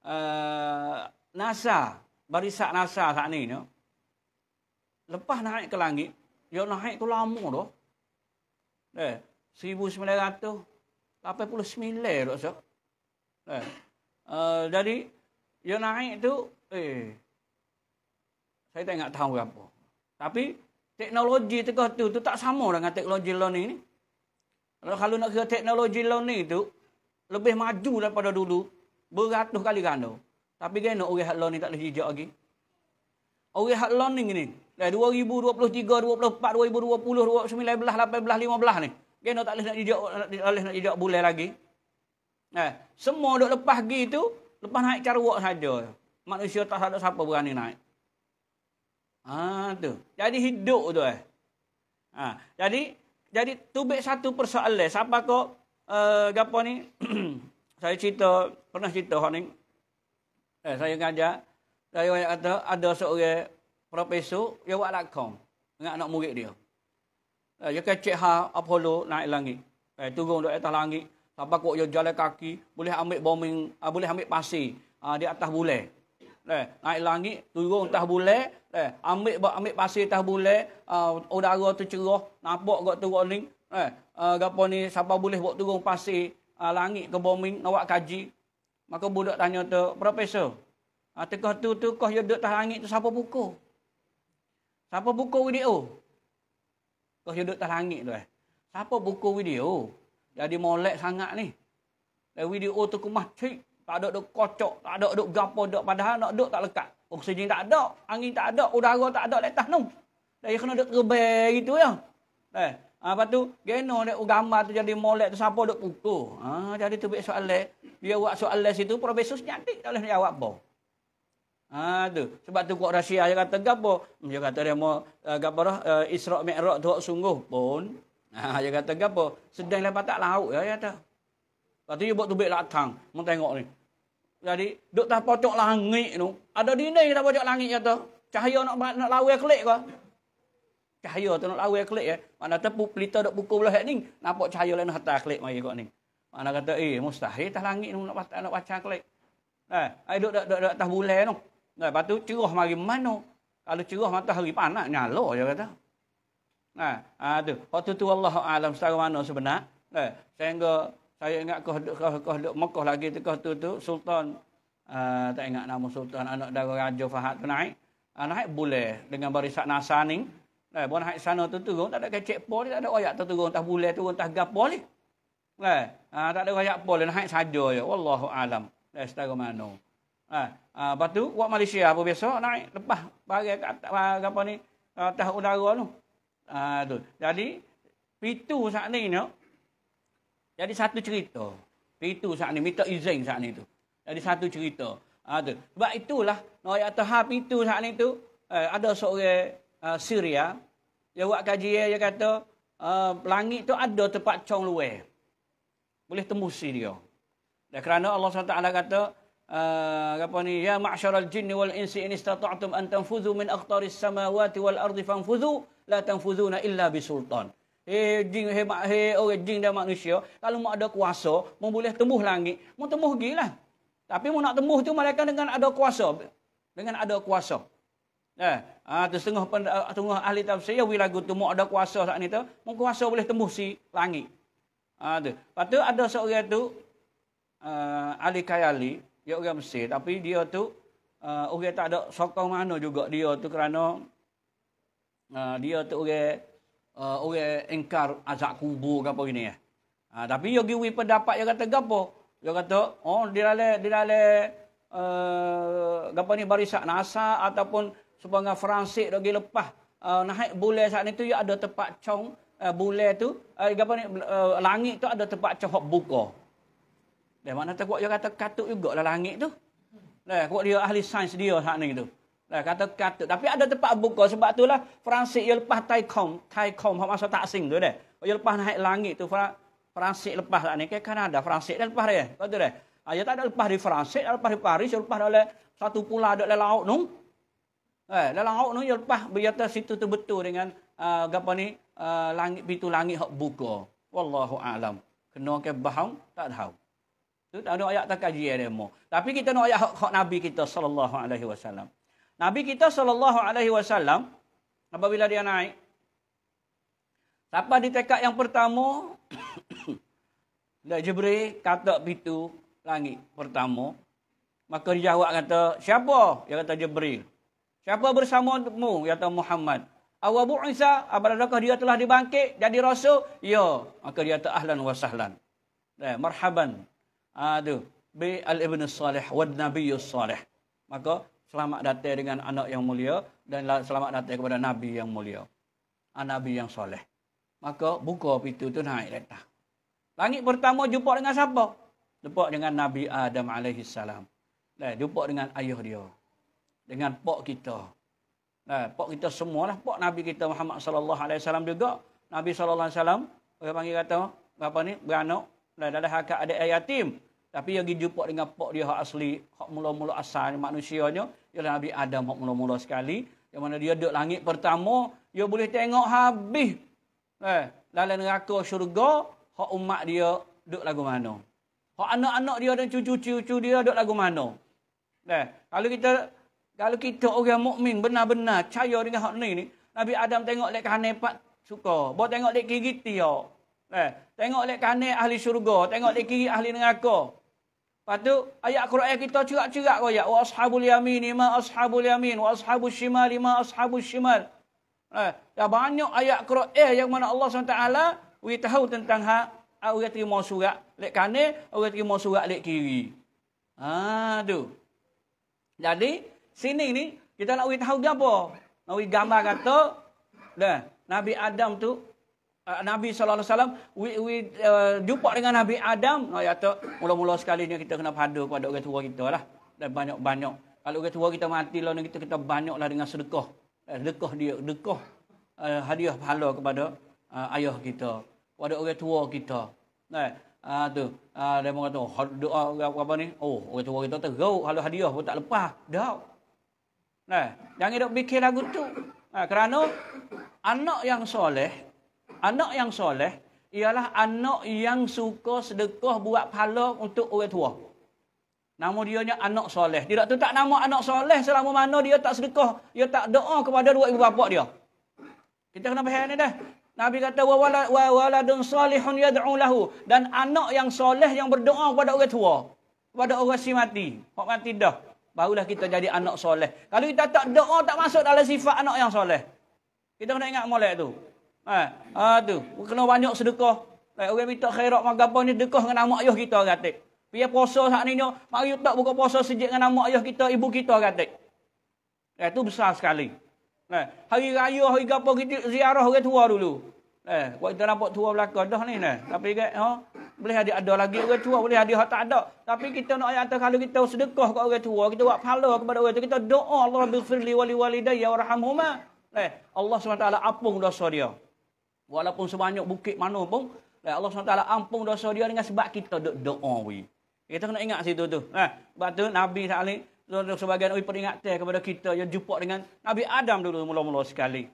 Uh, NASA, barisak NASA saat ni. No? Lepas naik ke langit, dia naik tu lama tu. Eh, 1989 tu, sampai Eh. Uh, jadi, dia naik tu, eh, saya tak ingat tahu apa. Tapi, teknologi tegah tu, tu tak sama dengan teknologi learning ni. Kalau, kalau nak kira teknologi learning tu, lebih maju daripada dulu, beratus kali ganda. Tapi, kena orang hak learning tak boleh hijau lagi. Orang hak learning ni, dari 2023, 2024, 2020, 2019, 2018, 2015 ni, kena tak boleh nak hijau, tak boleh nak hijau bulan lagi. Eh, semua duk lepas pergi tu, lepas naik carwak saja. Manusia tak ada siapa berani naik. Ha tu. Jadi hidup tu eh. Ha, jadi jadi tubik satu persoalan. Siapa ko eh uh, gapo ni? saya cerita, pernah cerita hak ni. Eh saya ngajak saya banyak kata ada seorang profesor yang buat lakon dengan anak murid dia. Eh, dia kecek ha Apollo naik langit. Eh, turun duduk atas langit siapa kau yang jalan kaki boleh ambil bombing uh, boleh ambil pasir uh, di atas bulan leh naik langit turun atas bulan leh ambil bak ambil pasir atas bulan uh, udara tu cerah nampak gak turun ni leh uh, gapo ni siapa boleh buat turun pasir uh, langit ke bombing nak kaji maka budak tanya tu profesor uh, tekah tu tu kah yang duduk atas langit tu siapa buku siapa buku video kah yang duduk atas langit tu eh siapa buku video jadi molek sangat ni. Dan video oh, tu kemah cik. Tak ada duk kocok. Tak ada duk gapo duk. Padahal nak duk tak lekat. Oksigen tak ada. Angin tak ada. Udara tak ada. Letak ni. Dan kena duk rebel gitu ya. Eh. apa ah, tu, geno dia oh, gambar tu jadi molek tu siapa duk pukul. Ha, jadi tu baik lek Dia buat lek situ, profesor senyantik tak lah, boleh ah, jawab apa. Ha, tu. Sebab tu kuat rahsia dia kata, gapo. Dia kata dia mau, uh, gapo dah, uh, eh, Israq Mi'raq tu sungguh pun. Ha, dia kata apa? Sedang lepas tak lauk ya dia kata. Lepas tu dia buat tubik latang. Mau tengok ni. Jadi, duk tak pocok langit tu. Ada dinding tak pocok langit kata. Cahaya nak, nak lawai kelik ke? Cahaya tu nak lawai kelik ya. Mana tu pu, pelita duk pukul belah ni. Nampak cahaya lain hatta kelik mai kok ni. Mana kata, eh mustahil tak langit tu nak, nak, nak baca kelik. Eh, ha, duk duk duk, duk tak bulan tu. Nah, eh, tu cerah mari mana? Kalau cerah matahari panas, nyala je kata. Ha, ha tu. Waktu tu Allah alam setara mana sebenar. Ha, sehingga saya ingat kau duduk, kau, kau duduk Mekah lagi tu kau tu tu sultan ha, tak ingat nama sultan anak dara raja Fahad tu naik. Ha, naik boleh dengan barisan NASA ni. Ha, bukan naik sana tu turun tak ada kecek pol tak ada royak tu turun tak boleh turun tak gapo ni. Ha, ha, tak ada royak pol naik saja Ya Wallahu alam. Ha, eh, setara mana. Ha, ha, lepas tu, buat Malaysia apa biasa? Naik lepas. Barang kat apa ni? Atas udara tu. Ah tu. Jadi pitu saat ni no. Jadi satu cerita. Pitu saat ni minta izin saat ni tu. Jadi satu cerita. Ah tu. Sebab itulah no ya tu pitu saat ni tu eh, ada seorang uh, Syria dia buat kajian dia kata uh, langit tu ada tempat cong luar. Boleh tembusi dia. Dan kerana Allah SWT kata Uh, apa ni ya ma'syaral jinni wal insi in istata'tum an tanfuzu min aqtaris samawati wal ardi fanfuzu la tanfuzuna illa bisultan. Eh jin mak he orang jin dan manusia kalau mau ada kuasa mau boleh tembus langit, mau tembus gilah. Tapi mau nak tembus tu malaikat dengan ada kuasa. Dengan ada kuasa. Eh, ah tu setengah eh, setengah ahli tafsir ya wilagu tu mau ada kuasa saat ni tu, mau kuasa boleh tembus si langit. Ah tu. Lepas ada seorang tu uh, ahli khayali, dia orang Mesir tapi dia tu uh, orang tak ada sokong mana juga dia tu kerana Ah, dia tu orang uh, orang engkar azab kubur ke apa gini ya. Uh, tapi yo giwi pendapat yo kata gapo? Yo kata oh di dalam di dalam uh, ni barisan NASA ataupun sepanjang Fransik dok gi lepas uh, naik bulan saat ni tu yo ada tempat cong uh, bulan tu uh, gapo ni uh, langit tu ada tempat cong buka. Dan mana tak kuat dia kata katuk lah langit tu. Lah kuat dia ahli sains dia saat ni tu kata kata tapi ada tempat buka sebab itulah Francis ia lepas Taikong Taikong hak masa taksing tu deh oh, ia lepas naik langit tu Perancis lepas lah ni ke Kanada Francis dah lepas dia kata deh ah, ia tak ada lepas di Perancis, ada lepas di Paris lepas oleh satu pula ada oleh laut nung eh dalam laut nung ia lepas biar situ tu betul dengan uh, apa ni uh, langit pintu langit hak buka wallahu alam kena ke bahang tak tahu tu ada ayat tak kaji dia mo tapi kita nak ayat hak nabi kita sallallahu alaihi wasallam Nabi kita sallallahu alaihi wasallam apabila dia naik sampai di tekad yang pertama Nabi Jibril kata pintu langit pertama maka dia jawab kata siapa dia kata Jibril siapa bersamamu dia kata Muhammad Abu Awa Isa, apakah dia telah dibangkit jadi rasul? Ya. Maka dia kata ahlan wa sahlan. Eh, marhaban. Aduh. Bi al-ibn salih wa nabiyus salih. Maka selamat datang dengan anak yang mulia dan selamat datang kepada Nabi yang mulia. an ah, Nabi yang soleh. Maka buka pintu tu naik kereta. Langit pertama jumpa dengan siapa? Jumpa dengan Nabi Adam alaihi Nah, Dan jumpa dengan ayah dia. Dengan pak kita. Nah, pak kita semua lah pak Nabi kita Muhammad sallallahu alaihi salam juga. Nabi sallallahu alaihi salam panggil kata, berapa ni? Beranak lah, dan ada hak ada yatim. Tapi yang pergi dengan pak dia hak asli, hak mula-mula asal manusianya, ialah Nabi Adam hak mula-mula sekali. Yang mana dia duduk langit pertama, dia boleh tengok habis. Eh, dalam neraka syurga, hak umat dia duduk lagu mana. Hak anak-anak dia dan cucu-cucu dia duduk lagu mana. Eh, kalau kita kalau kita orang mukmin benar-benar percaya dengan hak ni ni, Nabi Adam tengok lek kanan pak suka, buat tengok lek kiri dia. Eh, tengok lek kanan ahli syurga, tengok lek kiri ahli neraka. Lepas ayat Quran kita cerak-cerak kau ayat. Wa ashabul yamin, ma ashabul yamin. Wa ashabul shimal, ma ashabul shimal. Eh, dah banyak ayat Quran yang mana Allah SWT we tahu tentang hak. Orang terima surat lek kanan, orang terima surat lek kiri. Ha, tu. Jadi, sini ni, kita nak we tahu apa? Nak gambar kata, dah, Nabi Adam tu Ah, Nabi sallallahu alaihi wasallam we, we uh, jumpa dengan Nabi Adam nak kata mula-mula sekali ni kita kena padu kepada orang tua kita lah dan banyak-banyak kalau orang tua kita mati lah kita kita banyaklah dengan sedekah eh, sedekah dia sedekah uh, hadiah pahala kepada uh, ayah kita kepada orang tua kita nah uh, tu uh, dia mau kata doa apa, ni oh orang tua kita teruk kalau hadiah pun tak lepas dah nah jangan hidup fikir lagu tu nah, kerana anak yang soleh Anak yang soleh ialah anak yang suka sedekah buat pahala untuk orang tua. Nama dia ni anak soleh. tidak tu tak nama anak soleh selama mana dia tak sedekah, dia tak doa kepada dua ibu bapa dia. Kita kena faham ni dah. Nabi kata wa wala wa waladun salihun yad'u lahu dan anak yang soleh yang berdoa kepada orang tua, kepada orang si mati. Pak mati dah. Barulah kita jadi anak soleh. Kalau kita tak doa tak masuk dalam sifat anak yang soleh. Kita kena ingat molek tu. Eh, ha, tu. Kena banyak sedekah. Eh, orang minta khairat magapa ni dekah dengan nama ayah kita katik. Biar puasa saat ni mak mari tak buka puasa sejak dengan nama ayah kita, ibu kita katik. Eh, tu besar sekali. Eh, hari raya, hari gapa kita ziarah orang tua dulu. Eh, kalau kita nampak tua belakang dah ni ni. Eh. Tapi kan, ha? boleh ada ada lagi orang tua, boleh ada tak ada. Tapi kita nak ayat kalau kita sedekah kepada orang tua, kita buat pahala kepada orang tua, kita doa Allah bi firli wali walidayya warhamhuma. Eh, Allah SWT apung dosa dia. dia. Walaupun sebanyak bukit mana pun, lah, Allah SWT ampun dosa dia dengan sebab kita doa. Kita kena ingat situ tu. Nah, eh, sebab tu Nabi SAW sebagian orang peringatkan kepada kita yang jumpa dengan Nabi Adam dulu mula-mula sekali.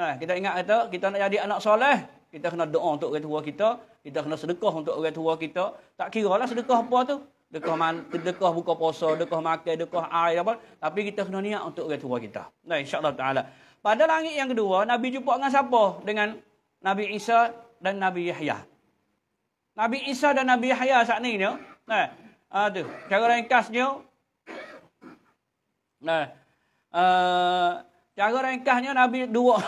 Nah, eh, kita ingat kata, kita nak jadi anak soleh, kita kena doa untuk orang tua kita. Kita kena sedekah untuk orang tua kita. Tak kira lah sedekah apa tu. Dekah, man, dekah buka puasa, dekah makan, dekah air apa. Tapi kita kena niat untuk orang tua kita. Nah, insyaAllah ta'ala. Pada langit yang kedua, Nabi jumpa dengan siapa? Dengan Nabi Isa dan Nabi Yahya. Nabi Isa dan Nabi Yahya saat ni ni. Nah, ada. Cara ringkasnya. Nah, eh, eh, cara ringkasnya Nabi dua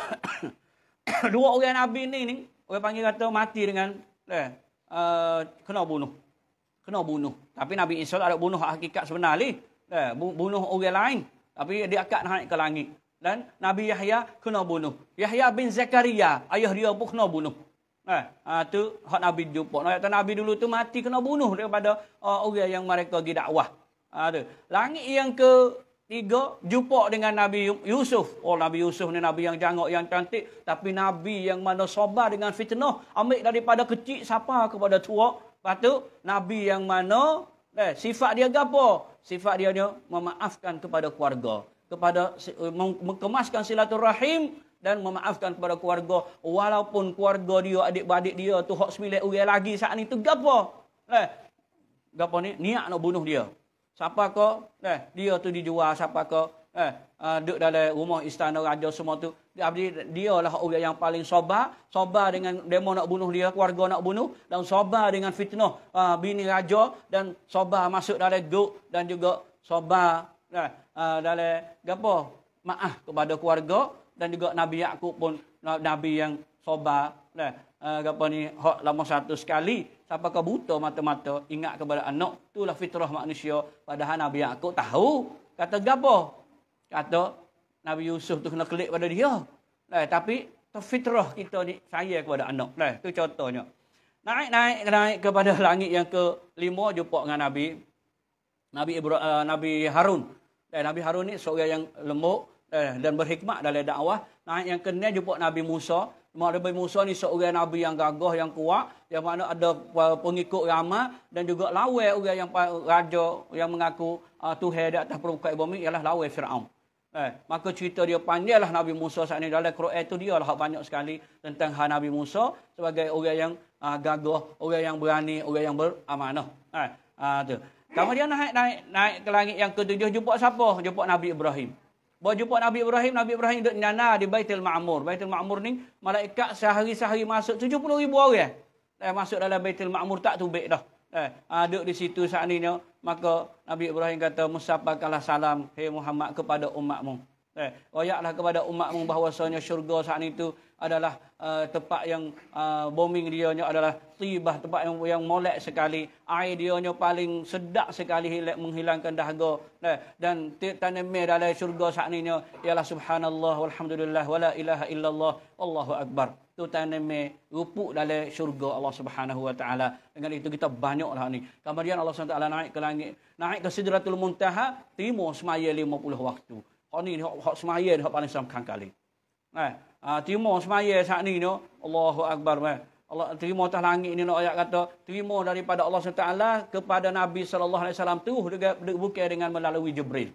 dua orang Nabi ni ni orang panggil kata mati dengan eh, eh, kena bunuh. Kena bunuh. Tapi Nabi Isa tak ada bunuh hakikat sebenar ni. Eh, bunuh orang lain. Tapi dia akan naik ke langit dan Nabi Yahya kena bunuh. Yahya bin Zakaria, ayah dia pun kena bunuh. Eh, ha, tu hak Nabi jumpa. No, ayat Nabi dulu tu mati kena bunuh daripada uh, orang yang mereka pergi dakwah. Ha, tu. Langit yang ke tiga jumpa dengan Nabi Yusuf. Oh Nabi Yusuf ni Nabi yang jangok yang cantik. Tapi Nabi yang mana sobar dengan fitnah. Ambil daripada kecil siapa kepada tua. Lepas tu Nabi yang mana eh, sifat dia gapo? Sifat dia dia memaafkan kepada keluarga kepada eh, mengemaskan silaturahim dan memaafkan kepada keluarga walaupun keluarga dia adik-beradik dia tu hok semilek orang lagi saat ni tu gapo leh gapo ni niat nak bunuh dia siapa ko leh dia tu dijual siapa ko eh uh, duduk dalam rumah istana raja semua tu dia dialah orang yang paling sabar sabar dengan demo nak bunuh dia keluarga nak bunuh dan sabar dengan fitnah uh, bini raja dan sabar masuk dalam gok dan juga sabar leh uh, dalam gapo maaf kepada keluarga dan juga Nabi Yakub pun Nabi yang soba, nah uh, gapo ni hak lama satu sekali siapa ke buta mata-mata ingat kepada anak itulah fitrah manusia padahal Nabi Yakub tahu kata gapo kata Nabi Yusuf tu kena kelik pada dia nah tapi fitrah kita ni saya kepada anak nah tu contohnya Naik-naik naik kepada langit yang ke-5 jumpa dengan Nabi Nabi Ibrahim, ah, Nabi Harun. Dan Nabi Harun ni seorang yang lembut eh, dan berhikmat dalam dakwah. Nah, yang kena jumpa Nabi Musa. Nabi Musa ni seorang Nabi yang gagah, yang kuat. Yang mana ada eh, pengikut ramah. Dan juga lawai orang yang raja yang mengaku uh, Tuhan di atas permukaan bumi ialah lawai Fir'aun. Eh, maka cerita dia pandailah Nabi Musa saat ini dalam Quran itu dia lah banyak sekali tentang Nabi Musa sebagai orang yang uh, gagah, orang yang berani, orang yang beramanah. Eh, uh, tu. Kemudian naik naik naik ke langit yang ketujuh jumpa siapa? Jumpa Nabi Ibrahim. Bawa jumpa Nabi Ibrahim, Nabi Ibrahim duduk nyana di Baitul Ma'mur. Baitul Ma'mur ni malaikat sehari-sehari masuk 70 ribu orang. Dah eh, masuk dalam Baitul Ma'mur tak tubik dah. Eh, ada ah, di situ saat ini. Maka Nabi Ibrahim kata, Musabakalah salam, hei Muhammad, kepada umatmu. Eh, Royaklah kepada umatmu bahwasanya syurga saat itu adalah uh, tempat yang uh, bombing dia adalah tibah tempat yang, yang molek sekali air dia paling sedap sekali hilang menghilangkan dahaga nah eh, dan tanam dalam syurga saat ini ialah subhanallah walhamdulillah wala ilaha illallah Allahu Akbar itu tanam rupuk dalam syurga Allah subhanahu wa ta'ala dengan itu kita banyaklah ni kemudian Allah subhanahu ta'ala naik ke langit naik ke sidratul muntaha terima semaya 50 waktu Oh ni hok hok semaya hok paling sam kali. Nah, eh, Ha, terima semaya saat ni ni. Allahu Akbar. Man. Eh. Allah terima atas langit ni nak ayat kata terima daripada Allah SWT kepada Nabi sallallahu alaihi wasallam terus dekat dibuka dengan melalui Jibril.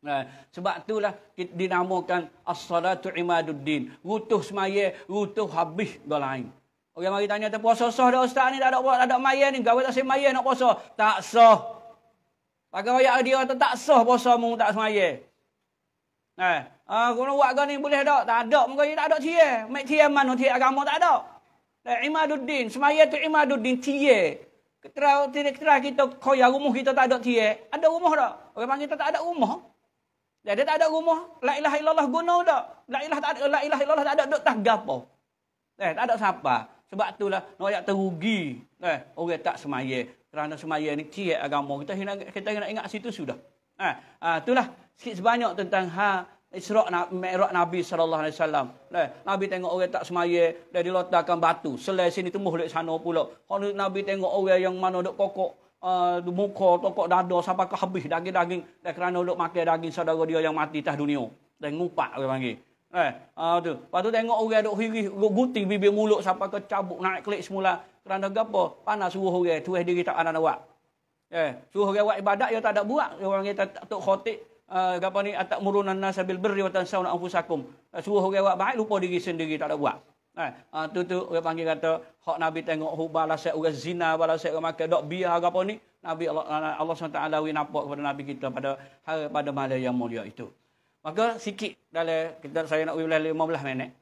Nah, eh, sebab itulah dinamakan as-salatu imaduddin. Rutuh semaya, rutuh habis golain. Orang mari tanya tu puasa sah dah ustaz ni tak ada buat ada maya ni gawe tak semaya nak puasa. Tak sah. Pakai ayat dia kata tak sah puasa mu tak semaya. Nah, eh, Ah, nak buat kau ni boleh tak? Tak ada muka tak ada tiye. Mak tiye mana tiye agama tak ada. Dan lah, imaduddin. Semaya tu imaduddin tiye. Ketera, ketera, ketera kita koyak rumah kita tak ada tiye. Ada rumah tak? Orang panggil kita tak ada rumah. Jadi lah, tak ada rumah. La ilaha illallah guna tak? La ilaha tak ada. La ilaha illallah tak ada. Duk tak gapo. Eh, tak ada siapa. Sebab itulah nak yang terugi. Eh, orang tak semaya. Kerana semaya ni tiye agama. Kita kita kena ingat situ sudah. Eh, ah, itulah. Sikit sebanyak tentang hal nak Mi'raj Nabi sallallahu alaihi wasallam. Nabi tengok orang tak semaya, dia diletakkan batu. Selai sini tumbuh lek sana pula. Kalau Nabi tengok orang yang mana dok kokok uh, muka, tokok dada sampai ke habis daging-daging dan kerana dok makan daging saudara dia yang mati tah dunia. Dan ngupak orang panggil. Eh, uh, tu. Lepas tengok orang dok hirih, dok gunting bibir mulut sampai ke cabuk naik kelik semula. Kerana apa? Panas suruh orang tuai diri tak ada nak buat. Eh, suruh orang buat ibadat dia tak ada buat. Orang kita tak tok khotik uh, ah, apa ni atak murunan nasabil bil birri wa tansawna anfusakum uh, suruh orang buat baik lupa diri sendiri tak ada buat eh uh, tu tu orang panggil kata hak nabi tengok hubalah set orang zina balas set orang makan dak biar lah apa ni nabi Allah Allah SWT wi nampak kepada nabi kita pada hari pada malam yang mulia itu maka sikit dalam kita saya nak ulas 15 minit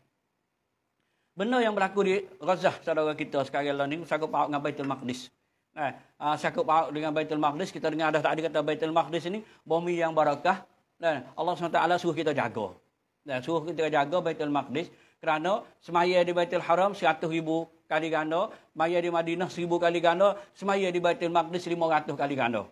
benda yang berlaku di Gaza saudara kita sekarang ni sangat pau dengan Baitul Maqdis Eh, uh, ah, sakup dengan Baitul Maqdis kita dengar dah tadi kata Baitul Maqdis ini bumi yang barakah dan Allah SWT suruh kita jaga. Dan suruh kita jaga Baitul Maqdis kerana semaya di Baitul Haram 100 ribu kali ganda, semaya di Madinah 1000 kali ganda, semaya di Baitul Maqdis 500 kali ganda.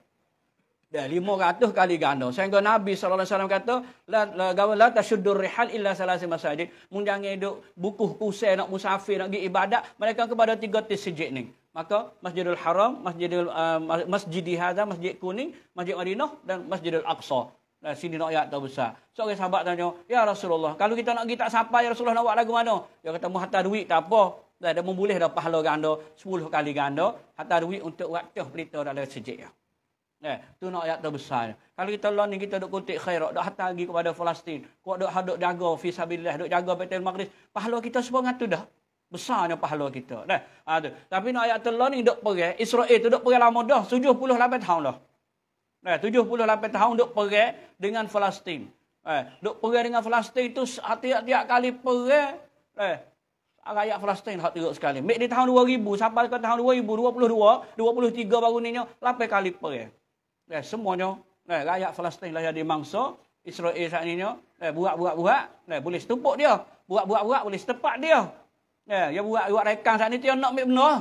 Dan 500 kali ganda. Sehingga Nabi SAW kata, La, la gawa la tashuddur rihal illa salasi masajid. Mungkin jangan hidup bukuh kusai nak musafir, nak pergi ibadat. Mereka kepada tiga tis sejid ni maka Masjidil Haram, Masjidil uh, eh, Masjid Hadza, Masjid Kuning, Masjid Madinah dan Masjidil Aqsa. Nah, sini nak ayat tak besar. So, orang sahabat tanya, Ya Rasulullah, kalau kita nak pergi tak sampai, Ya Rasulullah nak buat lagu mana? Dia kata, hatta duit tak apa. Dia ada memboleh dah pahala ganda, 10 kali ganda, hatta duit untuk waktu berita dalam sejik. Ya. Eh, tu nak ayat besar. Kalau kita lawan kita dok kutip khairat, duk hatta lagi kepada Palestin. Kau dok hadok jaga fi sabilillah, dok jaga Baitul Maqdis. Pahala kita semua ngatu dah besarnya pahala kita. Dah. Kan? Ha, tu. Tapi nak ayat telah ni duk perang, Israel tu duk perang lama dah, 78 tahun dah. Dah, eh, 78 tahun duk perang dengan Palestin. Eh, duk perang dengan Palestin tu setiap-tiap kali perang, eh rakyat Palestin hak teruk sekali. Mek di tahun 2000 sampai ke tahun 2022, 23 baru ni nya 8 kali perang. Eh, semuanya, eh rakyat Palestin lah yang dimangsa Israel saat ini, eh buat-buat-buat, eh boleh setumpuk dia. Buat-buat-buat boleh setepak dia. Ya, yeah, dia buat buat rekang sat ni dia ya nak ambil benar.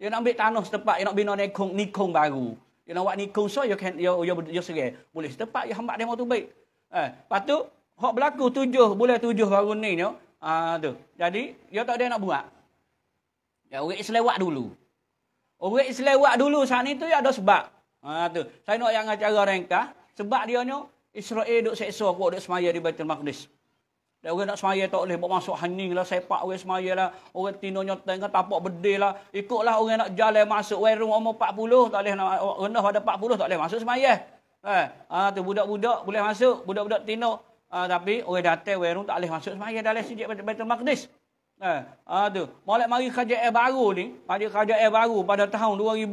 Dia ya nak ambil tanah setempat, dia ya nak bina nikung, nikung baru. Dia nak buat nikung so you can you you, you, you say, boleh setempat dia hamba demo tu baik. Ha, eh, patu, hok berlaku tujuh, boleh tujuh baru ni yo. Ha, tu. Jadi dia tak ada nak buat. Ya orang Islam dulu. Orang Islam dulu sat ni tu ada sebab. Ha tu. Saya nak yang acara rengkah sebab dia ni Israel duk seksa kuat duk semaya di Baitul Maqdis. Dan orang nak semaya tak boleh. Buat masuk hening lah. Sepak orang semaya lah. Orang tino nyoteng kan tapak bedil lah. Ikutlah orang nak jalan masuk. Warung umur 40. Tak boleh nak rendah pada 40. Tak boleh masuk semaya. Eh, ha, tu budak-budak boleh masuk. Budak-budak tino. Ha, tapi orang datang warung tak boleh masuk semaya. Dalam sejak Betul Maqdis. Eh, ada. Malik mari kajian baru ni, pada kajian baru pada tahun 2000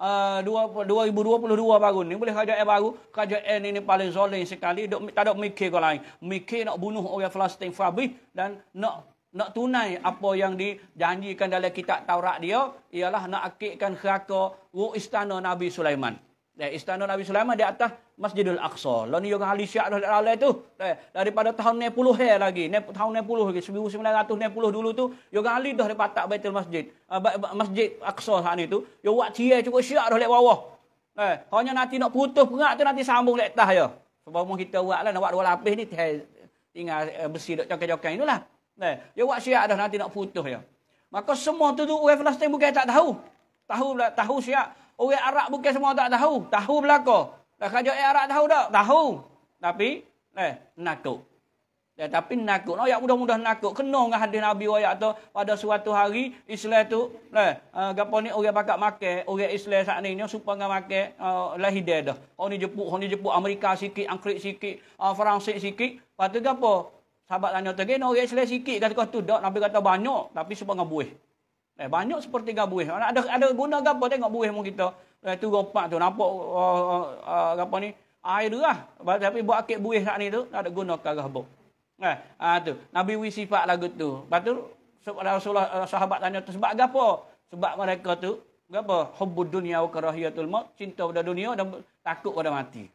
uh, 2022 baru ni boleh kajian baru. Kajian ini paling zalim sekali. Dok tak ada mikir kau lain. Mikir nak bunuh orang Palestin Fabi dan nak nak tunai apa yang dijanjikan dalam kitab Taurat dia ialah nak akikkan khaka ruh istana Nabi Sulaiman. Dari eh, istana Nabi Sulaiman di atas Masjidil Aqsa. Lalu ni juga dah al tu. Eh, daripada tahun 90 her lagi. tahun 90 lagi. 1990 dulu tu. Juga Halis dah dapat tak Baitul Masjid. Ah, Masjid Aqsa saat ni tu. Dia buat cia cukup syak dah lewat bawah. Eh, hanya nanti nak putus perak tu nanti sambung lewat tah ya. Sebab mahu kita buat lah. Nak buat dua lapis ni. Tinggal eh, besi duk cokai-cokai inilah. Eh, dia buat syak dah nanti nak putus ya. Maka semua tu tu orang Palestine bukan tak tahu. Tahu tak Tahu syak. Orang Arab bukan semua tak tahu. Tahu belaka. Dah kerja orang Arab tahu tak? Tahu. Tapi, eh, nakut. Ya, tapi nakut. Ayat mudah-mudah nakut. Kena dengan hadir Nabi ayat tu. Pada suatu hari, Islam tu, eh, uh, eh, gapa ni orang pakat makan. Orang Islam saat ni, ni supaya dengan makan uh, eh, lahidah dah. Orang ni jepuk, orang ni jepuk Amerika sikit, Angkrik sikit, uh, Fransik sikit. Lepas tu gapa? Sahabat tanya tu, orang Islam sikit. Kata kau tu tak. Nabi kata banyak. Tapi supaya dengan buih. Eh, banyak seperti buih. Ada ada guna ke apa tengok buih mu kita. Eh, tu rompak tu. Nampak uh, uh, uh, apa ni? Air lah. Tapi buat akit buih saat ni tu. Tak ada guna ke apa. Eh, uh, tu. Nabi wi sifat lagu tu. Lepas tu Rasulullah eh, sahabat tanya tu. Sebab apa? Sebab mereka tu. Apa? Hubbud dunia wa karahiyatul maut. Cinta pada dunia dan takut pada mati.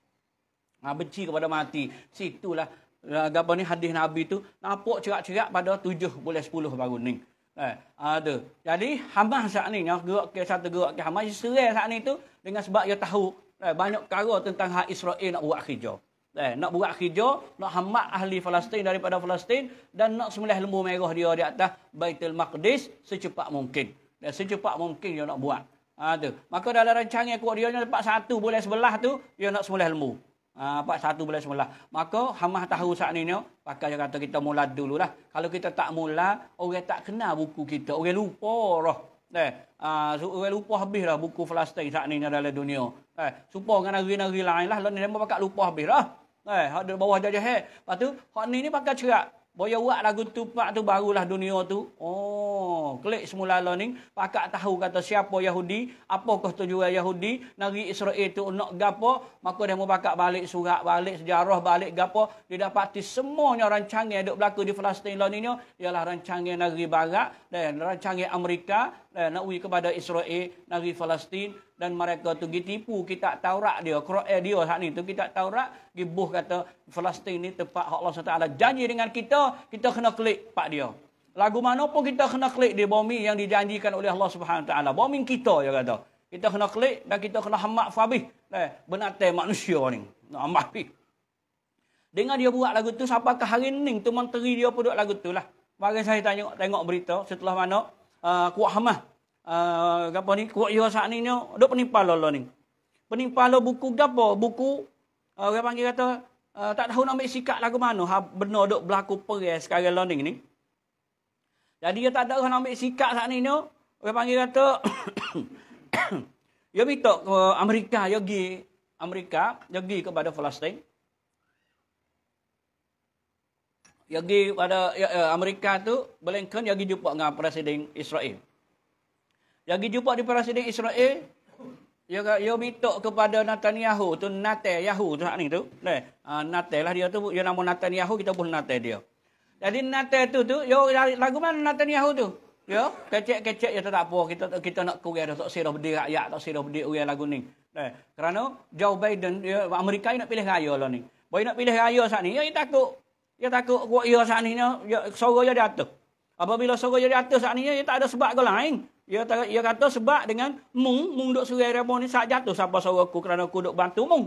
Ha, benci kepada mati. Situlah. Uh, eh, apa ni hadis Nabi tu. Nampak cerak-cerak pada tujuh boleh sepuluh baru ni. Eh, ada. Jadi Hamas saat ni nak gerak ke satu gerak ke Hamas Israel saat ni tu dengan sebab dia tahu eh, banyak perkara tentang hak Israel nak buat kerja. Eh, nak buat kerja, nak hamak ahli Palestin daripada Palestin dan nak semulih lembu merah dia di atas Baitul Maqdis secepat mungkin. Dan eh, secepat mungkin dia nak buat. Ha, tu. Maka dalam rancangan kuat dia, dia dapat satu boleh sebelah tu, dia nak semulih lembu apa ah, satu bulan semula. Maka hamah tahu saat ini, pakai yang kata kita mula dulu lah. Kalau kita tak mula, orang tak kenal buku kita. Orang lupa lah. Eh, uh, ah, so, orang lupa habis lah buku Falastin saat ini dalam dunia. Eh, supaya dengan negeri-negeri lain lah. Lalu ni mereka lupa habis lah. Eh, ada bawah jajah. Eh. Lepas tu, hak ni ni pakai cerak. Boya buat lagu tupak tu barulah dunia tu. Oh, klik semula lah ni. Pakak tahu kata siapa Yahudi, apakah tujuan Yahudi, negeri Israel tu nak gapo, maka dia mau pakak balik surat, balik sejarah, balik gapo, dia dapati semuanya rancangan yang berlaku di Palestin lah ni ialah rancangan negeri barat dan rancangan Amerika eh, Na'wi kepada Israel, negeri Palestin dan mereka tu tipu kita Taurat dia, Quran dia hak ni tu kita Taurat, gibuh kata Palestin ni tempat Allah Subhanahu SWT janji dengan kita, kita kena klik pak dia. Lagu mana pun kita kena klik di bumi yang dijanjikan oleh Allah Subhanahu taala. Bumi kita ya kata. Kita kena klik dan kita kena hamak fabih. Eh, benate manusia ni. Nak hamak fi. Dengan dia buat lagu tu sampai ke hari ni tu menteri dia pun duk lagu tu lah. Bagi saya tanya tengok berita setelah mana Ah, kuat hamah. Uh, apa ni? Kuat iya saat ni ni. Duk penimpal lo ni. Penimpal lo buku apa? Buku. Uh, orang panggil kata. Uh, tak tahu nak ambil sikap lagu mana. Ha, benar duk berlaku peres sekarang lo ni Jadi dia tak tahu nak ambil sikap saat ni ni. Orang panggil kata. Dia minta ke Amerika. Dia pergi Amerika. Dia pergi kepada Palestine. Yang pergi pada ya, ya, Amerika tu, Blinken pergi jumpa dengan Presiden Israel. Pergi jumpa di Presiden Israel, dia ya dia minta kepada Netanyahu tu Nate Yahu tu ni tu. Ne, uh, Nate lah dia tu dia nama Netanyahu kita pun Nate dia. Jadi Nate tu tu yo lagu mana Netanyahu tu? Yo, kecek-kecek ya tak apa kita kita nak kurang dah tak sirah berdiri rakyat tak sirah berdiri orang lagu ni. Ne, eh, kerana Joe Biden Amerika ni nak pilih raya lah ni. Boy nak pilih raya saat ni, ya takut dia takut gua ya saat ni, ya, suara dia di atas. Apabila suara dia di atas saat ni, dia tak ada sebab ke lain. Dia, tak, dia kata sebab dengan mung, mung duk surai rebon ni saat jatuh sapa suara aku kerana aku duk bantu mung.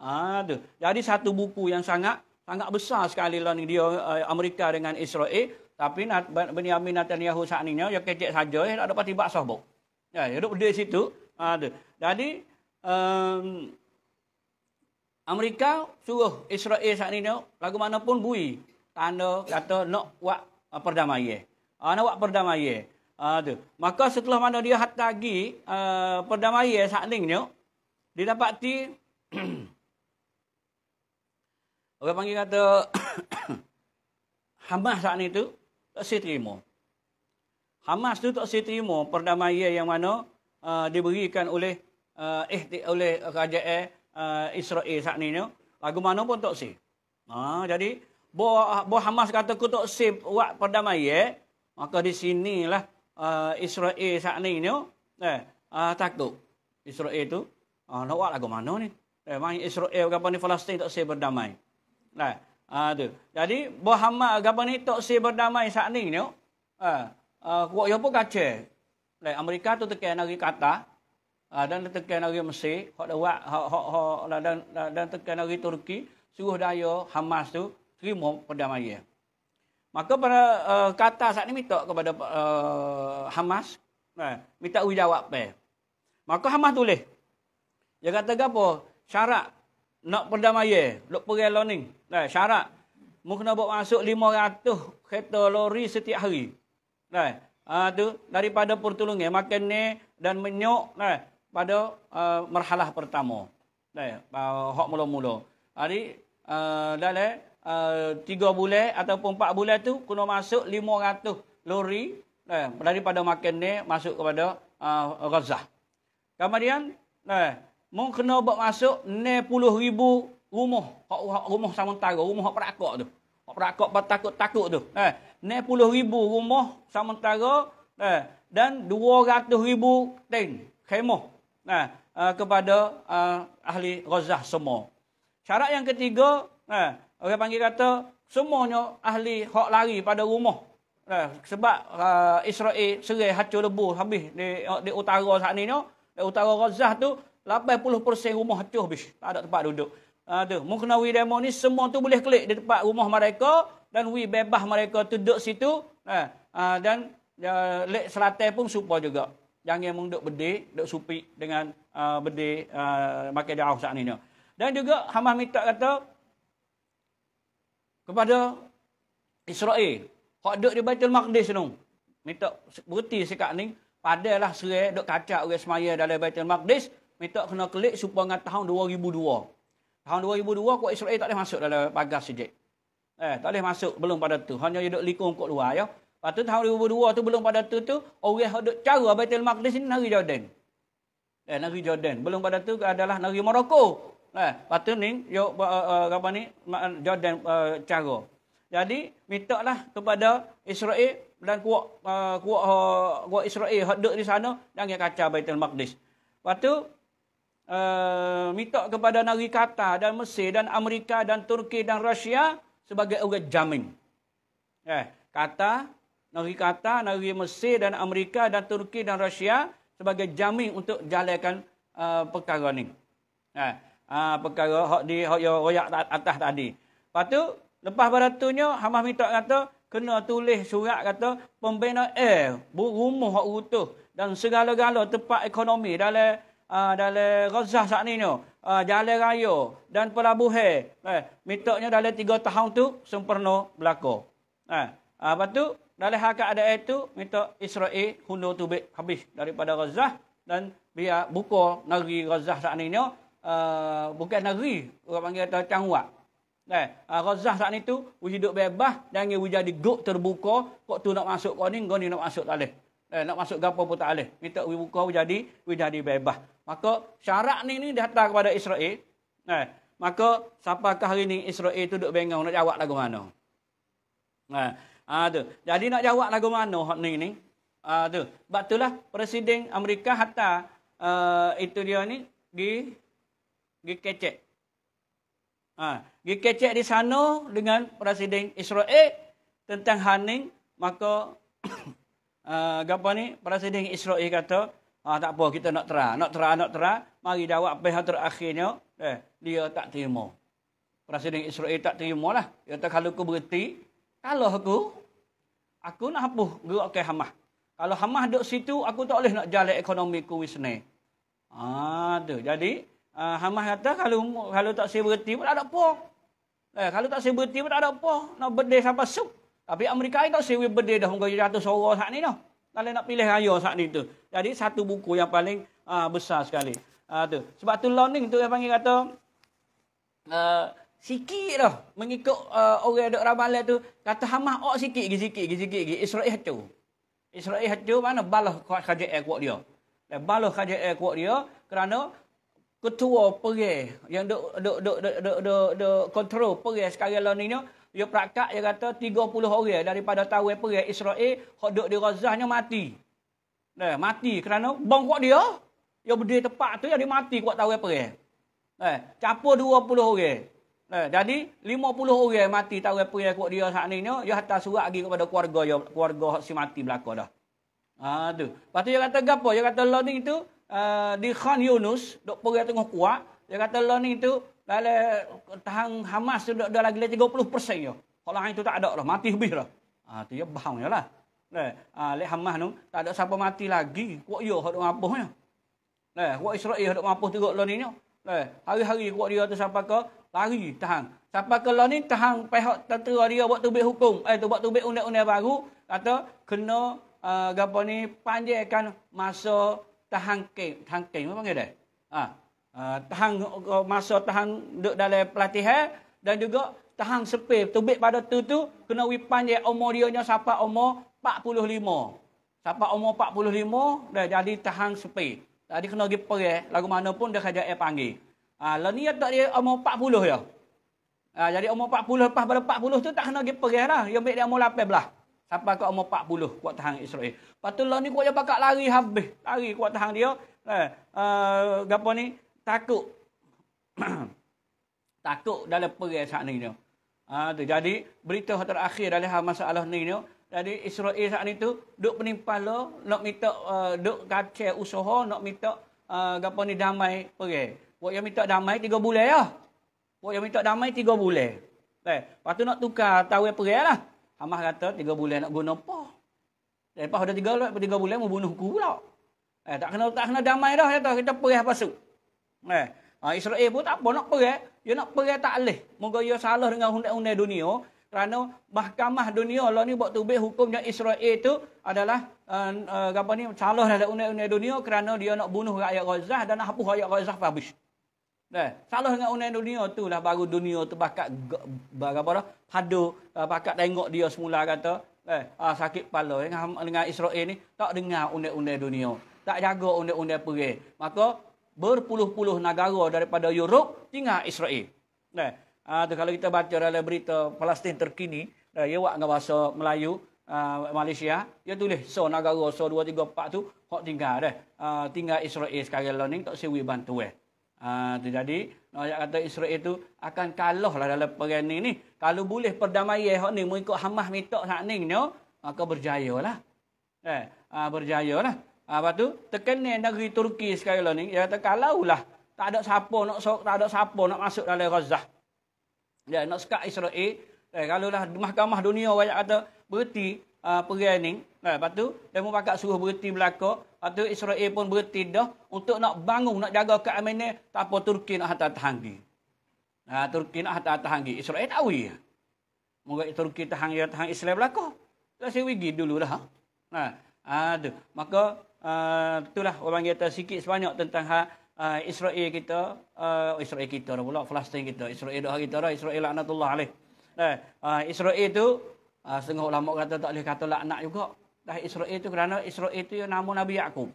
Ha, tu. Jadi satu buku yang sangat sangat besar sekali lah dia eh, Amerika dengan Israel. Tapi Benyamin Netanyahu saat ni, dia kecek saja, dia tak dapat tiba-tiba Ya, dia duduk di situ. Ha, tu. Jadi, um, Amerika suruh Israel saat ini tengok lagu mana pun bui tanda kata nak buat uh, perdamaian. Ah uh, nak buat perdamaian. Ah uh, tu. Maka setelah mana dia hat lagi uh, perdamaian saat ini tengok dia orang panggil kata Hamas saat ini tu tak saya terima. Hamas tu tak saya terima perdamaian yang mana uh, diberikan oleh uh, eh oleh kerajaan uh, Israel saat ini. Lagu mana pun tak si, Uh, ha, jadi, bo, bo Hamas kata aku tak sih buat perdamaian. Ya. Eh? Maka di sinilah uh, Israel saat ini. Ni, eh, uh, takut. Israel itu. Uh, nak buat lagu mana ni? Eh, main Israel kapan apa ni? Palestine tak sih berdamai. Nah, uh, tu. Jadi, bo Hamas ke ni? Tak sih berdamai saat ini. Ni, uh, uh, kuat pun kacau. Amerika tu tekan lagi kata. Ah, dan tekan dari Mesir, hak dah buat hak hak dan dan tekan dari Turki suruh daya Hamas tu terima perdamaian. Maka pada uh, eh, kata saat ni minta kepada uh, Hamas, nah, eh, minta uji jawab pe. Maka Hamas tulis. Dia kata apa? Syarat nak perdamaian, nak perang ni. syarat mu kena bawa masuk 500 kereta lori setiap hari. Nah, uh, tu daripada pertolongan makan ni dan menyok nah, pada uh, marhalah pertama. Dai, uh, hak mula-mula. Hari uh, dalam uh, tiga uh, bulan ataupun empat bulan tu kena masuk 500 lori dai, daripada makan ni masuk kepada uh, Gaza. Kemudian dai, mung kena buat masuk 60 ribu rumah, hak rumah sementara, rumah hak perakok tu. Hak perakok takut-takut tu. Dai, 60 ribu rumah sementara dai, dan 200 ribu tank, khemah nah uh, kepada uh, ahli rozah semua. Syarat yang ketiga, nah eh, orang panggil kata semuanya ahli hok lari pada rumah. Nah, sebab uh, Israel serai hancur lebur habis di, di utara saat ni no, di utara Gaza tu 80% rumah hancur habis, tak ada tempat duduk. Ha uh, tu, mungkinawi demo ni semua tu boleh klik di tempat rumah mereka dan we bebas mereka tu duduk situ. Nah, uh, dan uh, lek selatan pun serupa juga jangan mung duk bedik, duk supi dengan uh, ah, bedik uh, ah, makan darah saat ini. Dan juga Hamas minta kata kepada Israel, hak duk di Baitul Maqdis tu. Minta berhenti sekat ni, padahlah serai duk kacak orang semaya dalam Baitul Maqdis, minta kena klik supaya dengan tahun 2002. Tahun 2002, kuat Israel tak boleh masuk dalam pagar sejak. Eh, tak boleh masuk belum pada tu. Hanya duduk likung kat luar. Ya. Lepas tu tahun 2002 tu belum pada tu tu orang hendak cara Baitul Maqdis ni negeri Jordan. Eh negeri Jordan. Belum pada tu adalah negeri Morocco. Nah, eh, patu ni yuk, uh, uh, apa ni Jordan uh, cara. Jadi minta lah kepada Israel dan kuat uh, kuat uh, kuat Israel hendak di sana jangan kacau Baitul Maqdis. Patu Uh, minta kepada negeri Qatar dan Mesir dan Amerika dan Turki dan Rusia sebagai orang jamin. Eh, kata negeri Qatar, negeri Mesir dan Amerika dan Turki dan Rusia sebagai jamin untuk jalankan uh, perkara ni. Ha, uh, perkara hak di hak yang royak atas tadi. Lepas tu lepas baratunya Hamas minta kata kena tulis surat kata pembina air, bu rumah hak utuh dan segala-gala tempat ekonomi dalam uh, dalam Gaza saat ni ni. Uh, jalan raya dan pelabuhan. Eh, mitoknya dalam tiga tahun tu sempurna berlaku. Eh, uh, lepas tu dalam hak ada itu, minta Israel hundur tubik habis daripada Gaza dan biar buka negeri Gaza saat ini. Uh, ah, bukan negeri, orang panggil kata canggak. Dan uh, eh, ah, Gaza saat itu, hidup bebas dan dia jadi gok terbuka. Kok tu nak masuk kau ni, kau ni nak masuk tak boleh. Eh, nak masuk gapo pun tak boleh. Minta we buka, we jadi, we jadi bebas. Maka syarat ni ni datang kepada Israel. Eh, maka siapakah hari ni Israel tu duduk bengong nak jawab lagu mana? Nah, eh, Ha, ah, tu. Jadi nak jawab lagu mana hak ni ni? Ha, ah, tu. Sebab itulah Presiden Amerika hantar uh, itu dia ni di di kecek. Ha, di kecek di sana dengan Presiden Israel tentang Haning maka uh, apa ni Presiden Israel kata ah, tak apa kita nak tera, nak tera, nak tera, mari jawab apa yang terakhirnya eh, dia tak terima Presiden Israel tak terima lah dia kata kalau kau berhenti kalau aku aku nak hapus gerak okay, ke Hamas. Kalau hamah duduk situ aku tak boleh nak jalan ekonomi ku wis ni. Ha, Jadi uh, ha, Hamas kata kalau kalau tak saya berhenti pun tak ada apa. Eh, kalau tak saya berhenti pun tak ada apa. Nak berdeh sampai sup. Tapi Amerika ini tak saya berdeh dah mungkin jatuh seorang saat ni dah. Kalau nak pilih raya saat ni tu. Jadi satu buku yang paling uh, besar sekali. Uh, tu. Sebab tu learning tu yang panggil kata uh, Sikit lah mengikut uh, orang duk ramalan tu. Kata hamah ok sikit lagi, sikit lagi, sikit lagi. Israel hacau. Israel hacau mana balah kajak air kuat dia. Dan balah kajak air kuat dia kerana ketua perai yang duk, duk, duk, duk, duk, duk, duk kontrol perai sekarang lah ni ni. Dia prakat, dia kata 30 orang daripada tahun perai Israel yang duk di razahnya mati. Dan mati kerana bang kuat dia. Yang berdiri tepat tu yang dia mati kuat tahun perai. Eh, capur 20 orang. Eh, jadi 50 orang mati tahu apa yang kuat dia saat ni ni, dia hantar surat lagi kepada keluarga dia, keluarga si mati belaka dah. Ha tu. Pastu dia kata gapo? Dia kata lo ni tu uh, di Khan Yunus dok pergi tengah kuat. Dia kata lo ni tu dale tahang Hamas tu dok dah lagi 30% dia. Kalau hang itu tak ada lah, mati habis dah. Ha tu dia bahang jelah. Nah, eh, ah, ha, le Hamas tu tak ada siapa mati lagi. Kuat yo hok mampuhnya. Nah, eh, kuat Israel hok mampuh tengok lo ni ni. Nah, hari-hari kuat dia tu sampai ke lari tahan. Siapa kalau ni tahan pihak tentera dia buat tubik hukum, eh tu buat tubik undang-undang baru, kata kena uh, gapo ni panjangkan masa tahan ke, tahan ke apa panggil dia? Ha. Uh, tahan eh, masa tahan duduk dalam pelatihan dan juga tahan sepi tubik pada tu tu kena wi panjang umur dia nya siapa umur 45. Siapa umur 45 dah jadi tahan sepi. jadi kena pergi perang, lagu mana pun dia kerja air panggil. Ha, lah ni tak dia umur 40 dia. Ha, jadi umur 40 lepas pada 40 tu tak kena pergi perih lah. Yang baik dia umur 18 belah. Sampai ke umur 40 kuat tahan Israel. Lepas tu lah ni kuat dia pakat lari habis. Lari kuat tahan dia. Ha, uh, eh, gapa eh, ni? Takut. Takut dalam perih saat ni ni. Ha, ah, tu. Jadi berita terakhir dari hal masalah ni ni. Jadi Israel saat ni tu duk penimpah lo. Nak minta uh, duk kacau usaha. Nak minta uh, gapa ni damai perih. Buat yang minta damai tiga bulan ya. Buat yang minta damai tiga bulan. Eh, Lepas tu nak tukar tahu yang perih lah. Hamas kata tiga bulan nak guna apa. Lepas ada tiga, tiga bulan mau bunuh aku pula. Eh, tak kena tak kena damai dah. Kata, kita apa pasuk. Eh. Ha, Israel pun tak apa nak perih. Dia nak perih tak boleh. Moga dia salah dengan undang-undang dunia. Kerana mahkamah dunia lah ni buat tubik hukumnya Israel itu adalah uh, uh, apa ni, salah dalam undang-undang dunia kerana dia nak bunuh rakyat Ghazah dan nak hapus rakyat Ghazah habis. Nah, salah dengan unai dunia tu lah baru dunia tu bakat berapa dah? Padu uh, tengok dia semula kata, eh, ah, sakit kepala eh, dengan, dengan Israel ni tak dengar undang undang dunia. Tak jaga undang undang perai. Maka berpuluh-puluh negara daripada Europe tinggal Israel. Nah, uh, kalau kita baca dalam berita Palestin terkini, eh, ia buat dengan bahasa Melayu, uh, Malaysia, dia tulis so negara so 2 3 4 tu hok tinggal deh. Uh, tinggal Israel sekarang ni tak sewi bantuan. Eh. Ha, jadi, ayat kata Israel itu akan kalah dalam perang ini. Kalau boleh perdamaian yang eh, ini, mengikut Hamas minta saat ini, no? Oh, maka berjayalah. Eh, ha, berjayalah. Ha, lepas itu, tekan negeri Turki sekarang ini, dia kata kalau lah, tak ada siapa nak, so, tak ada siapa nak masuk dalam Gaza. Ya, nak sekat Israel, eh, kalau lah mahkamah dunia, ayat kata, berhenti, uh, ah, perang ni. Nah, eh, lepas tu, demo pakat suruh berhenti belaka. Lepas tu, Israel pun berhenti dah untuk nak bangun, nak jaga keamanan. Tak apa, Turki nak hantar tahanggi. Nah, Turki nak hantar tahanggi. Israel tahu ya. Moga Turki tahanggi, tahang Israel belaka. Tak saya pergi dulu dah. Nah, ha. aduh. Uh, Maka, uh, itulah orang kata sikit sebanyak tentang hak uh, Israel kita, uh, Israel kita dah pula, Palestin kita, Israel dah kita dah, Israel laknatullah alaih. Nah, eh, uh, Israel itu Uh, setengah ulama kata tak boleh kata laknat juga. Dah Israel itu kerana Israel itu yang nama Nabi Yaakob.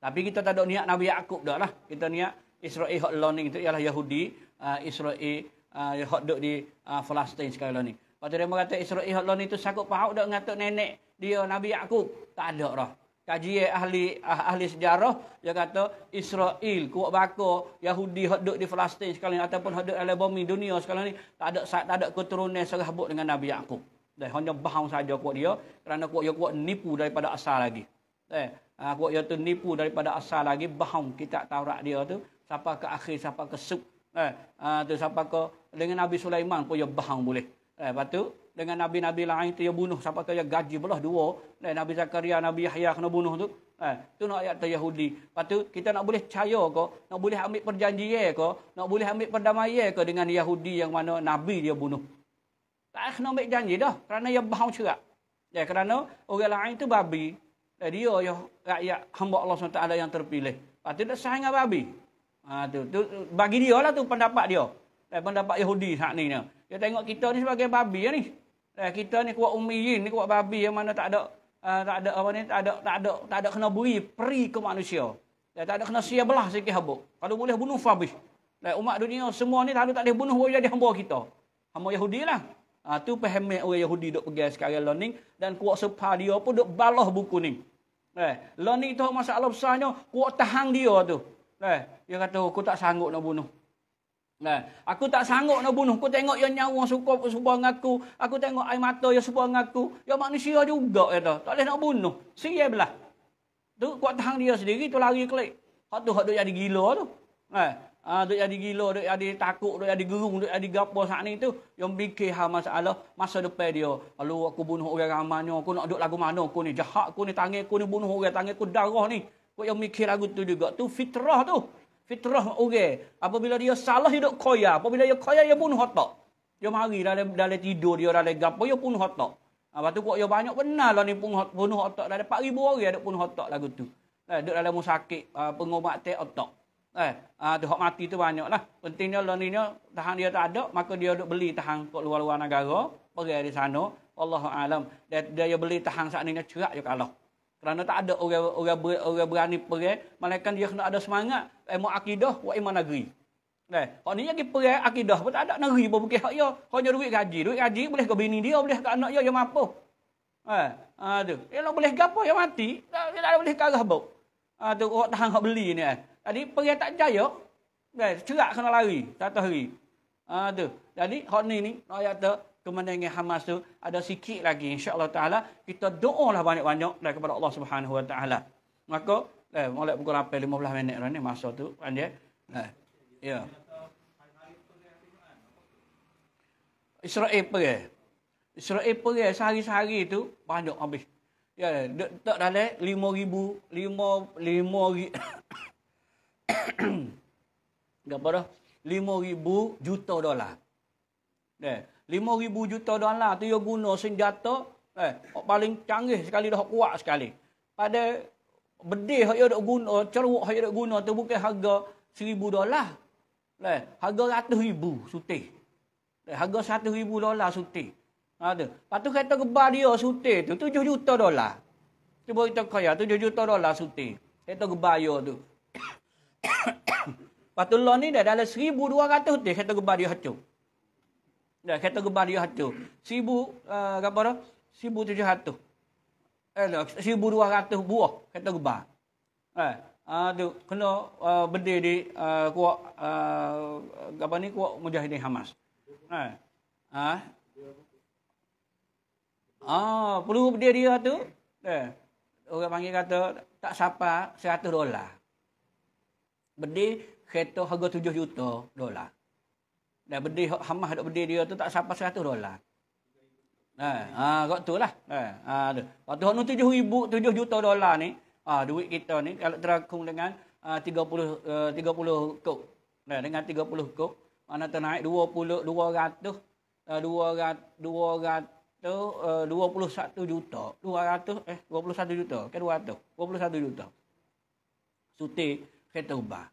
Tapi kita tak ada niat Nabi Yaakob dah lah. Kita niat Israel hot learning tu ialah Yahudi. Uh, Israel uh, hot duduk di uh, Palestine sekarang ni. Lepas tu dia kata Israel hot learning tu sakut pahak dah kata nenek dia Nabi Yaakob. Tak ada lah. Kaji eh, ahli ah, ahli sejarah dia kata Israel kuat bakar Yahudi hot duduk di Palestine sekarang ni. Ataupun hot duduk di dunia sekarang ni. Tak ada, tak ada keturunan serah dengan Nabi Yaakob. Dan hanya bahang saja kuat dia kerana kuat dia kuat nipu daripada asal lagi. Eh, ah, kuat dia tu nipu daripada asal lagi bahang kitab Taurat dia tu sampai ke akhir sampai ke sub. Eh, ah, tu sampai ke dengan Nabi Sulaiman pun dia bahang boleh. Eh, lepas tu dengan nabi-nabi lain tu dia bunuh sampai ke gaji belah dua. Eh, Nabi Zakaria, Nabi Yahya kena bunuh tu. Eh, tu nak ayat tu Yahudi. Lepas tu kita nak boleh percaya ke, nak boleh ambil perjanjian ke, nak boleh ambil perdamaian ke dengan Yahudi yang mana nabi dia bunuh. Tak kena ambil janji dah kerana ia bahau cerak. Ya, kerana orang lain itu babi. Dan dia ya, rakyat hamba Allah SWT yang terpilih. Lepas tu dia sahih dengan babi. Ha, tu, tu, bagi dia lah tu pendapat dia. Dan eh, pendapat Yahudi saat ini. Dia. dia tengok kita ni sebagai babi ya, ni. Dan eh, kita ni kuat umiin, ni kuat babi yang mana tak ada uh, tak ada apa ni, tak ada, tak ada, tak ada kena beri peri ke manusia. Dan eh, tak ada kena sia belah sikit habuk. Kalau boleh bunuh Fabis. Dan umat dunia semua ni kalau tak boleh bunuh orang jadi hamba kita. Hamba Yahudi lah. Ha, tu pahamik orang Yahudi duk pergi sekarang learning. Dan kuat sepah dia pun duk balah buku ni. Eh, learning tu masalah besarnya kuat tahan dia tu. Eh, dia kata, oh, aku tak sanggup nak bunuh. Eh, aku tak sanggup nak bunuh. Aku tengok yang nyawa suka suka dengan aku. Aku tengok air mata yang suka dengan aku. Ya manusia juga. Kata. Tak boleh nak bunuh. Sia belah. Tu kuat tahan dia sendiri tu lari kelik. Hak tu hak duk jadi gila tu. Eh, Ah duk jadi gila, duk jadi takut, duk jadi gerung, duk jadi gapo saat ni tu yang mikir hal masalah masa depan dia. kalau aku bunuh orang ramanya, aku nak duk lagu mana aku ni? Jahat aku ni, tangan aku ni bunuh orang, tangan aku darah ni. Kau yang mikir lagu tu juga, tu fitrah tu. Fitrah orang. Apabila dia salah hidup koya, apabila dia koya dia bunuh otak. Dia mari dalam dalam tidur dia dalam gapo dia bunuh otak. Ah batu kau dia banyak benar lah ni bunuh bunuh otak dalam 4000 orang ada bunuh otak lagu tu. Nah, eh, duk dalam musakit uh, ah, pengobatan otak eh ada ah, hak mati tu banyaklah pentingnya lorinya tahan dia tak ada maka dia duk beli tahan kat luar-luar negara pergi dari sana Allahu alam dia, dia beli tahan saat ini cerak je kalau kerana tak ada orang orang berani pergi malaikat dia kena ada semangat ilmu akidah wa iman negeri Eh, kau ni lagi pergi akidah pun tak ada negeri pun bukan hak ya. Kau ni duit gaji, duit gaji boleh ke bini dia, boleh ke anak dia yang mampu, Eh, ah tu. Elok boleh gapo yang mati, tak ada boleh karah bau. Ah tu orang tahan hak beli ni eh. Jadi perang tak jaya. Eh, cerak kena lari tahu hari. Ha, tu. Jadi hak ni ni nak kata kemenangan Hamas tu ada sikit lagi insya-Allah taala kita doalah banyak-banyak dan kepada Allah Subhanahu wa taala. Maka eh molek pukul apa 15 lah ni masa tu kan dia. Eh. Ya. Israel perang. Israel perang sehari-hari tu banyak habis. Ya, tak dalam 5000, 5 5 berapa dah? 5000 juta dolar. Eh, 5000 juta dolar tu yang guna senjata eh paling canggih sekali dah kuat sekali. Pada bedih hak dia guna, ceruk hak dia guna tu bukan harga 1000 dolar. Eh, harga 100000 suti. Eh, harga 100000 dolar suti. Ada. Ha, Lepas tu kereta gebar dia sutih tu 7 juta dolar. Cuba kita kaya 7 juta dolar suti. Kereta gebar dia tu. Patullah ni dah dalam 1200 dia kereta gebar dia hancur. Dah kereta gebar dia hancur. 1000 uh, eh, apa dah? 1700. Eh, dah, 1200 buah kereta gebar. Eh, uh, tu kena uh, benda di uh, eh, kuat uh, apa ni kuat mujahidin Hamas. Eh. ah, Ah, perlu dia dia tu. Eh. Orang panggil kata tak sapa 100 dolar. Beli kereta harga 7 juta dolar. Dan beli hamah dok beli dia tu tak sampai 100 dolar. Nah, eh, ha, kat tu lah. Nah, eh, ha, tu. Waktu hak 7 7 juta dolar ni, ha, duit kita ni kalau terakung dengan ha, 30 uh, 30 kok. Nah, eh, dengan 30 kok, mana ternaik 20 200 uh, 200 200 uh, 21 juta. 200 eh 21 juta ke 200? 21 juta. Sutik kereta ubah.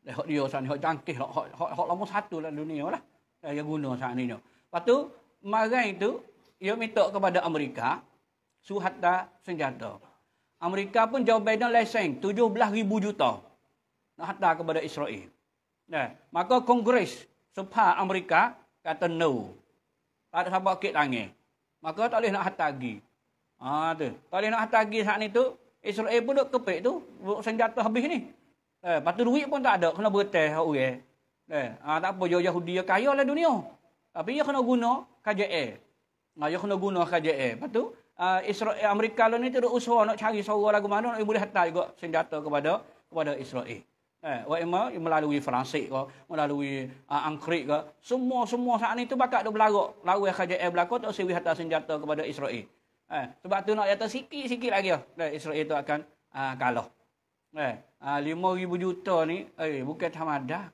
Dan hak dia sana, hak hok lah. Hak, hak, hak lama satu lah dunia lah. Dia guna sana ni. Lepas tu, marah itu, dia minta kepada Amerika, suruh senjata. Amerika pun jauh beda lesen, 17 ribu juta. Nak hantar kepada Israel. Nah, maka Kongres sepah Amerika kata no. Tak ada siapa kek tangan. Maka tak boleh nak hantar lagi. Ha, tu. Tak boleh nak hantar lagi saat ni tu, Israel pun duduk kepek tu, senjata habis ni. Eh, patu duit pun tak ada kena bertel hak orang. Eh, ha, tak apa yo Yahudi yo kaya lah dunia. Tapi dia ya kena guna KJL. Ah, ha, ya dia kena guna KJL. Lepas tu, ah, Israel Amerika lah ni tidak usaha nak cari seorang lagu mana nak boleh hantar juga senjata kepada kepada Israel. Eh, wa ima melalui Perancis ke, melalui uh, Angkrik ke, semua-semua saat ni tu bakat dia berlarak. Lalu yang kajak air berlaku, tak usah hantar senjata kepada Israel. Eh, sebab tu nak jatuh sikit-sikit lagi. Lah, eh, Israel tu akan uh, kalah. Eh, ha, lima ribu juta ni, eh, bukan tamada.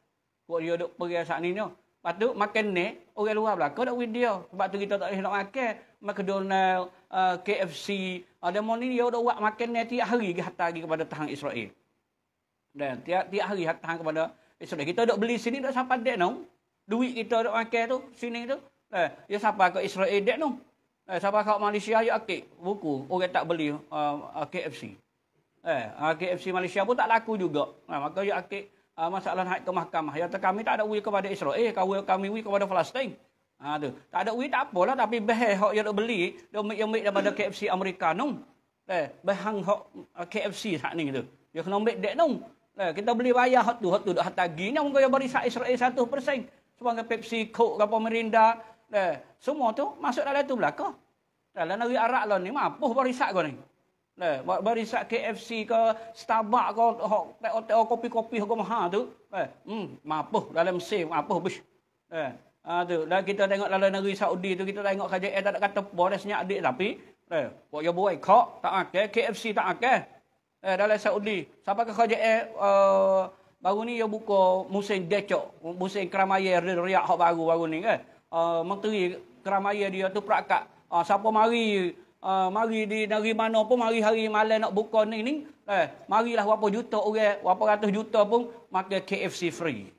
Kau dia duk pergi saat ni ni. Lepas tu, makan ni, orang luar belakang tak dia. Sebab tu kita tak boleh nak makan. McDonald, uh, eh, KFC, ada eh, uh, ni, dia duk buat makan ni tiap hari ke hatta kepada tahan Israel. Dan tiap tiap hari hatta kepada Israel. Kita duk beli sini, duk sampai dek no. Duit kita duk makan tu, sini tu. Eh, dia sampai ke Israel dek no. Eh, sampai ke Malaysia, dia akik buku. Orang tak beli uh, eh, KFC. Eh, KFC Malaysia pun tak laku juga. Nah, ha, maka ya akik uh, masalah naik ke mahkamah. Ya kami tak ada wui kepada Israel. Eh, kami, kami wui kepada Palestin. Ha, tu. Tak ada wui tak apalah. Tapi beh, hok yang nak beli, dia ambil-ambil daripada KFC Amerika nung. Eh, behang hok ah, KFC saat ni tu. Dia kena ambil dek nung. Eh, kita beli bayar hok tu, hok tu. Dah tagi ni, mungkin dia beri sak Israel 100%. Eh, Sebagai Pepsi, Coke, Kapal Merinda. Eh, semua tu masuk dalam tu belaka. Dalam negeri Arab lah ni, mampu berisak kau ni. Nah, Eh, barisan KFC ke Starbucks ke hotel-hotel kopi-kopi ke maha tu. Eh, hmm, mapuh dalam mesin, mapuh bus. Eh, ha, tu. Dan kita tengok dalam negeri Saudi tu, kita tengok kerja air tak ada kata apa, dah senyap adik tapi. Eh, buat yang buat kok, tak ada. KFC tak ada. Eh, dalam Saudi. Siapa ke kerja air, baru ni dia buka musim decok, musim keramaya riak hok baru baru ni. Eh, uh, menteri keramaya dia tu perakat. Uh, siapa mari, Uh, mari di dari mana pun mari hari malam nak buka ni ni eh marilah berapa juta orang berapa ratus juta pun makan KFC free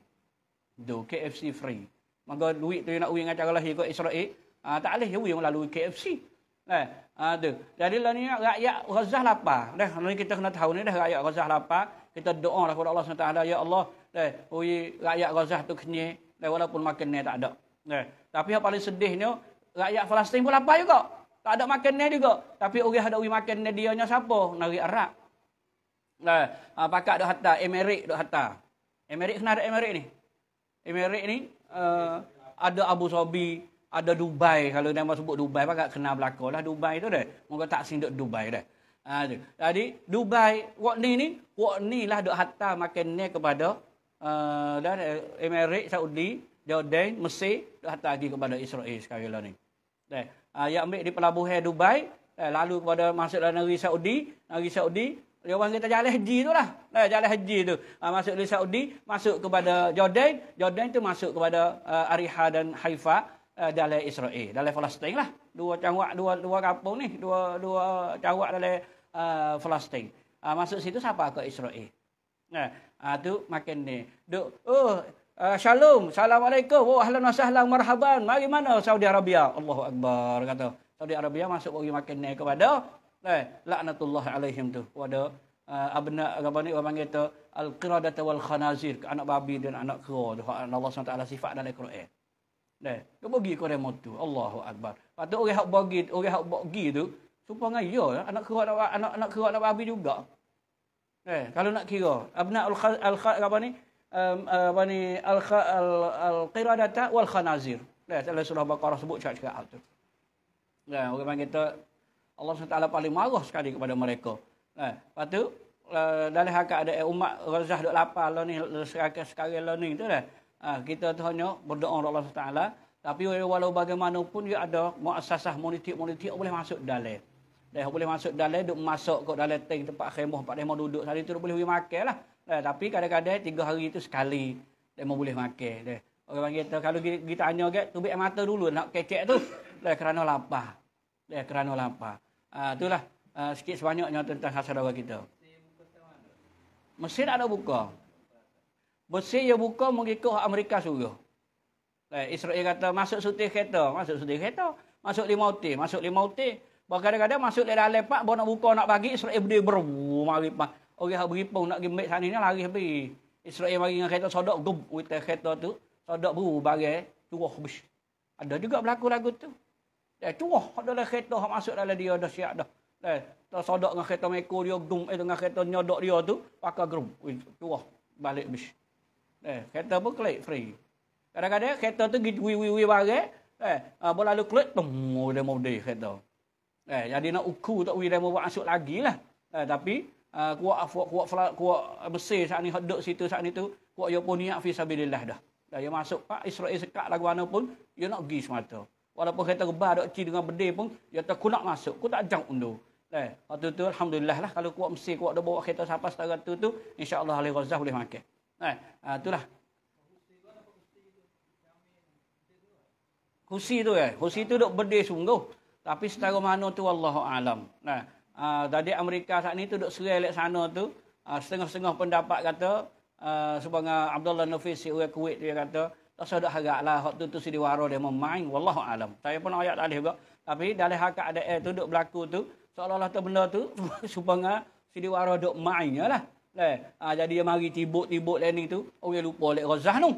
do KFC free maka duit tu nak uing acara lahir kat Israel uh, ah, tak boleh uing lalu KFC eh uh, tu jadi lah ni rakyat Gaza lapar dah ni kita kena tahu ni dah rakyat Gaza lapar kita doa lah kepada Allah Subhanahu ya Allah eh uing rakyat Gaza tu kenyang dah eh, walaupun makan ni tak ada eh tapi yang paling sedihnya rakyat Palestin pun lapar juga tak ada makanan juga. Tapi orang ada makanan dia nya siapa? Nari Arab. Nah, eh, ha, pakak dok hatta Emirik dok hatta. Emirik kena ada Emirik ni. Emirik ni uh, ada Abu Sabi, ada Dubai. Kalau nama sebut Dubai pakak kena belakalah Dubai tu dah. Moga tak sing Dubai dah. Ha, Jadi Dubai wak ni ni, wak ni lah dok hatta makanan kepada uh, eh, Emirik Saudi, Jordan, Mesir dok hatta lagi kepada Israel sekarang lah ni. Deh uh, yang ambil di pelabuhan Dubai eh, lalu kepada masuk dalam negeri Saudi negeri Saudi dia orang kita jalan haji tu lah. Eh, jalan haji tu. Uh, masuk dari Saudi, masuk kepada Jordan. Jordan tu masuk kepada uh, Ariha dan Haifa uh, eh, dalam Israel. Dalam Palestine lah. Dua cawak, dua, dua kampung ni. Dua, dua cawak dalam uh, eh, Palestine. Uh, masuk situ siapa ke Israel? Nah, uh, tu makin ni. Duk, oh, Uh, shalom, Assalamualaikum, oh, ahlan wa sahlan, marhaban. Mari mana Saudi Arabia? Allahu Akbar, kata. Saudi Arabia masuk bagi makin ni kepada eh, laknatullah alaihim tu. Kepada uh, abna, apa ni, orang panggil tu, Al-Qiradata wal-Khanazir, anak babi dan anak kera. Dia Allah SWT sifat dalam Al-Quran. Eh, dia bagi korang motu. Allahu Akbar. Lepas tu, orang yang bagi, orang yang bagi tu, Sumpah dengan ya, anak kera, anak, anak, anak kera, anak babi juga. Eh, kalau nak kira, abna al-Khanazir, al apa ni, Eh, apa ni al al al qiradata wal khanazir dah dalam surah baqarah sebut cakap-cakap tu dan ya, orang kita Allah SWT paling marah sekali kepada mereka nah ya, lepas tu eh, dalam hak ada eh, umat razah duk lapar lah ni serakan sekarang lah ni tu dah ha, kita tu hanya berdoa kepada Allah Taala. tapi walau bagaimanapun dia ada muasasah monitik-monitik boleh masuk dalam dia boleh masuk dalam duk masuk ke dalam tank tempat khemah tempat mau duduk tadi tu boleh pergi makan lah. Eh, tapi kadang-kadang tiga hari itu sekali dia mau boleh makan dia. Orang panggil tu kalau kita, kita tanya ke tubik mata dulu nak kecek tu dah kerana lapar. Dah kerana lapar. Ah uh, itulah uh, sikit sebanyaknya tentang hasrat kita. Mesir ada buka. Mesir yang buka mengikut Amerika suruh. Eh, Israel kata masuk sutih kereta, masuk sutih kereta, masuk lima uti, masuk lima uti. kadang-kadang masuk dalam lepak, bawa nak buka, nak bagi, Israel dia berbuh, Orang hak pun nak pergi ambil sana ni lari sampai. Israel mari dengan kereta sodok gub kereta kereta tu. Sodok bu barang eh, curah bus. Ada juga berlaku lagu tu. Dah eh, curah hak kereta hak masuk dalam dia dah siap dah. Dah eh, tak sodok dengan kereta meko dia gum eh dengan kereta nyodok dia tu pakai gerum. Curah balik bus. Dah kereta pun kelik free. Kadang-kadang kereta tu gigi wi wi barang eh boleh ah, lalu kelik tong dia mau deh kereta. Eh jadi nak uku tak wi dia mau masuk lagi lah. Eh tapi Ah, kuat kuat kuat kuat, kuat besi saat ni hak situ saat ni tu kuat yo pun niat fi sabilillah dah dah yo masuk pak Israel sekak lagu mana pun yo nak pergi semata walaupun kereta gebah dak ci dengan bedil pun yo tak nak masuk ku tak jauh undo eh waktu tu alhamdulillah lah kalau kuat besi kuat dah bawa kereta sampai setara tu tu insyaallah ahli ghazah boleh makan eh uh, ah, itulah Husi tu eh. Husi tu dok berdeh sungguh. Tapi setara mana tu Allah Alam. Nah. Eh, jadi ah, uh, Amerika saat ni duduk serai di sana tu. Uh, setengah-setengah pendapat kata, uh, ah, sebagai Abdullah Nafis, si orang Kuwait dia kata, tak sadar harap lah, waktu tu, tu si diwara dia memain, Wallahu alam. Saya pun ayat tadi juga. Tapi dalam hakak ada air eh, tu, duduk berlaku tu, seolah-olah tu benda tu, supaya si diwara duduk main ya lah. Uh, jadi dia mari tibuk-tibuk lain ni tu, orang okay, lupa oleh Razah tu.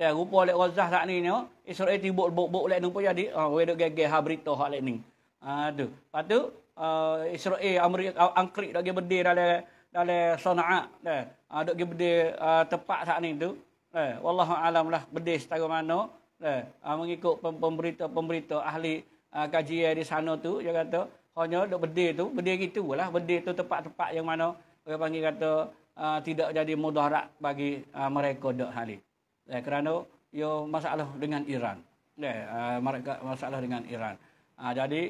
Dia eh, lupa oleh Razah saat ni, no. Israel tibuk-buk-buk tu pun jadi, uh, orang duduk gegeh berita hak ni. Uh, Lepas tu, uh, ah, Israel eh, Angkri, ah, angkrik dok gede dalam dalam Sana'a dan uh, ah, dok gede uh, tempat saat ni tu eh wallahu alam lah gede setara mana eh uh, mengikut pemberita-pemberita ahli uh, kajian di sana tu dia kata hanya dok gede tu gede gitulah gede tu tempat-tempat yang mana orang panggil kata uh, tidak jadi mudarat bagi uh, mereka dok hali eh, kerana yo masalah dengan Iran eh uh, mereka masalah dengan Iran uh, jadi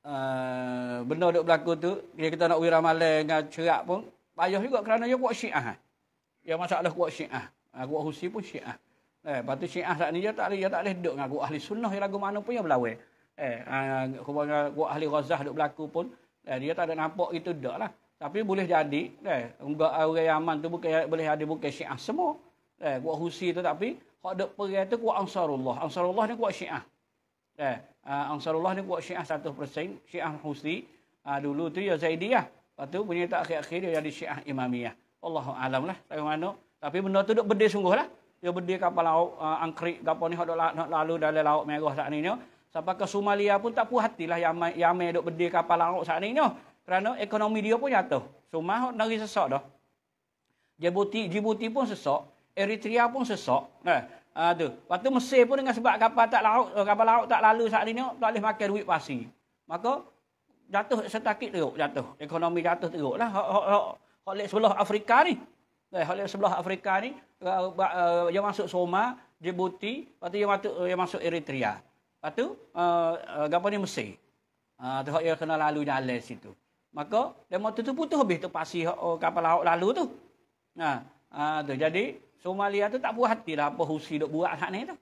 Eh, benda duk berlaku tu, dia kita nak wira malam dengan cerak pun, payah juga kerana dia kuat syiah. Eh. Dia masalah kuat syiah. aku eh, kuat husi pun syiah. Eh, lepas syiah saat ni, dia tak boleh, dia tak boleh duduk dengan kuat ahli sunnah yang lagu mana pun yang berlawai. Eh, ha, kuat ahli razah duk berlaku pun, eh, dia tak ada nampak itu duduk lah. Tapi boleh jadi, eh, enggak orang yang tu bukan, boleh ada bukan syiah semua. Eh, kuat husi tu tapi, kalau duk perai tu kuat ansarullah. Ansarullah ni kuat syiah. Eh, uh, Ansarullah ni buat syiah 100%, syiah Husi. Uh, ah, dulu tu ya Zaidiyah. Lepas tu punya tak akhir-akhir dia jadi syiah Imamiyah. Allahu alam lah. Tapi mana? Tapi benda tu duk berdi sungguh lah. Dia berdi kapal laut, uh, angkrik, gapo ni hok nak lalu dalam laut merah saat ni ni. Sampai ke Somalia pun tak puas hatilah yang yang duk berdi kapal laut saat ni ni. Kerana ekonomi dia pun jatuh. Suma hok negeri sesak dah. Djibouti, Djibouti pun sesak, Eritrea pun sesak. Nah, Uh, tu. Lepas tu Mesir pun dengan sebab kapal tak laut, eh, kapal laut tak lalu saat ini, tak boleh makan duit pasi. Maka jatuh setakit teruk jatuh. Ekonomi jatuh teruk lah. Hak sebelah Afrika ni. Hak eh, sebelah Afrika ni, uh, uh, dia masuk Soma, Djibouti, lepas tu dia masuk, dia masuk Eritrea. patu, tu, uh, uh ni Mesir. Uh, tu hak dia kena lalu jalan situ. Maka, dia mau tutup putus habis tu pasi kapal laut lalu tu. Nah, uh, tu. Jadi, Somalia tu tak buat hati lah apa Husi duk buat hak ni tu.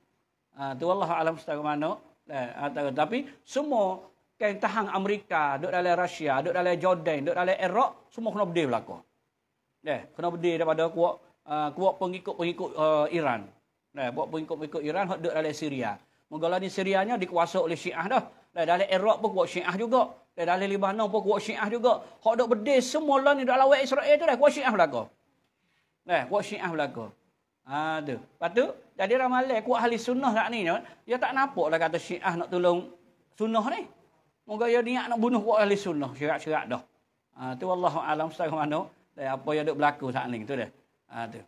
Ha, tu Allah Alam setara mana. Eh, ha, tapi semua kain tahan Amerika, duk dalam Rusia, duk dalam Jordan, duk dalam Iraq, semua kena berdiri berlaku. Eh, kena berdiri daripada kuat ha, kuat pengikut-pengikut uh, Iran. Eh, buat pengikut-pengikut Iran, hak duk dalam Syria. Mungkala ni Syria ni dikuasa oleh Syiah dah. Eh, dalam Iraq pun kuat Syiah juga. Eh, dalam Lebanon pun kuat Syiah juga. Hak dok berdiri semua lah ni dalam Israel tu dah kuat Syiah berlaku. Eh, kuat Syiah berlaku. Ada. Lepas tu, jadi ramalan eh, kuat ahli sunnah tak lah ni. Dia tak nampak lah kata syiah nak tolong sunnah ni. Moga dia niat nak bunuh kuat ahli sunnah. Syirat-syirat dah. Ha, tu Allah Alam setahun mana. Dari apa yang duk berlaku saat ni. Tu dia. Ha, tu.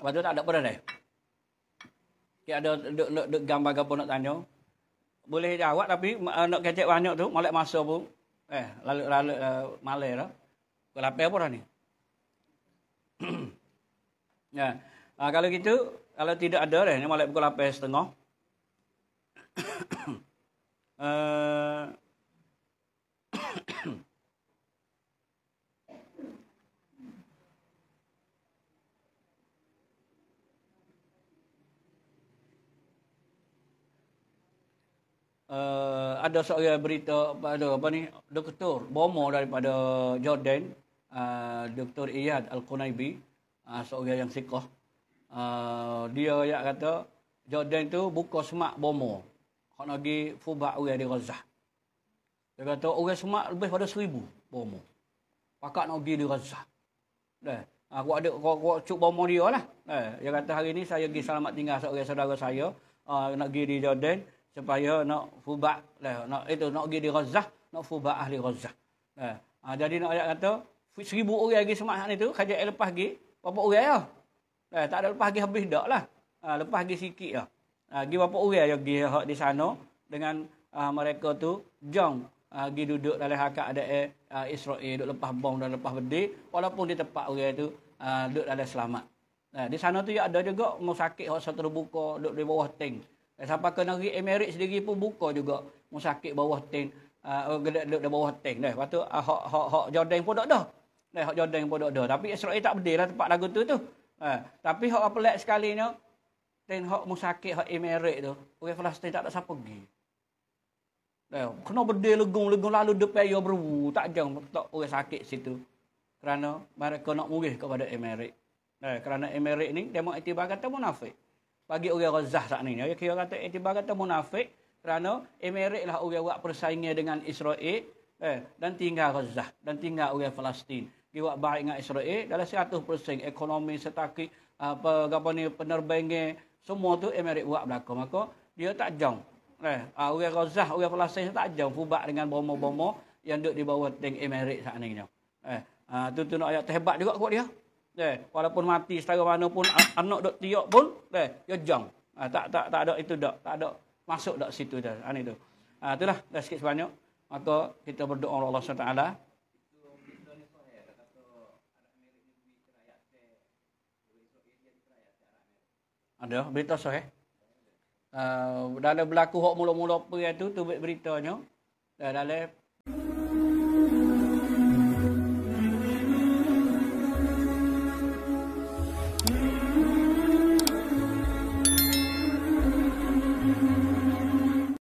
Lepas tu tak ada pada dah. Kita ada duk, duk, duk gambar gambar nak tanya. Boleh jawab tapi eh, nak kecek banyak tu. Malik masa pun. Eh, lalu-lalu uh, eh, malik lah. Pukul 8 pun dah ni. ya. Ha, kalau gitu, kalau tidak ada dah, ni malam pukul 8 setengah. Uh, ada seorang berita pada apa ni doktor bomo daripada Jordan Ah, Dr. Iyad Al-Qunaibi, uh, ah, seorang yang sikah. Uh, dia yang kata, Jordan tu buka semak bomo. Kau nak pergi fubak orang di Gaza. Dia kata, orang semak lebih pada seribu bomo. Pakat nak pergi di Gaza. Dah. Eh, Aku ada kau cuk bomo dia lah. Eh, dia kata hari ni saya pergi selamat tinggal seorang saudara saya uh, nak pergi di Jordan supaya nak fubak eh, nak itu nak pergi di Gaza, nak fubak ahli Gaza. Eh, jadi nak ayat kata seribu orang pergi semak hak ni tu, kajak yang lepas pergi, berapa orang ya? Eh, tak ada lepas pergi habis dah lah. Ha, lepas pergi sikit lah. Ha, pergi berapa orang yang pergi hak di sana dengan uh, mereka tu, jom pergi uh, duduk dalam hak ada uh, eh, Israel, duduk lepas bom dan lepas berdi, walaupun di tempat orang tu, uh, duduk dalam selamat. Ha, di sana tu ya ada juga, mau sakit hak satu terbuka, duduk di bawah tank. Eh, sampai kena negeri Emirates sendiri pun buka juga, mau sakit bawah tank, uh, duduk di bawah tank. Dah. Lepas tu, uh, hak, hak, hak Jordan pun tak dah. Nah, eh, hak Jordan bodoh dah. Tapi Israel tak berdiri lah tempat lagu tu tu. Ha. Tapi hak pelik sekali ni, tengok hak musakit, hak emerik tu, orang Palestin tak ada siapa pergi. Nah, eh, kena berdiri legung-legung lalu depan yang berwu. Tak jang tak orang sakit situ. Kerana mereka nak murih kepada emerik. Nah, eh, kerana emerik ni, dia mahu itibar kata munafik. Bagi orang razah saat ni, ya, dia kira kata itibar kata munafik. Kerana emerik lah orang buat persaingan dengan Israel. Eh, dan tinggal Gaza dan tinggal orang Palestin diwak baik dengan Israel dalam 100% ekonomi setaki apa gapo ni penerbangan semua tu Emirat buat belaka maka dia tak jauh eh ah, orang Gazah orang Palestin tak jauh fubak dengan bomo-bomo yang duduk di bawah tank Emirat saat ini eh ah, tu tu nak ayat hebat juga kuat dia eh walaupun mati setara mana pun anak duk tiok pun eh dia jang ah, tak tak tak ada itu dak tak ada masuk dak situ dah ani tu ah itulah dah sikit sebanyak maka kita berdoa Allah Subhanahu Ada berita sahih. Eh? Uh, ah, dalam berlaku hok mula-mula apa yang tu tu beritanya. Dalam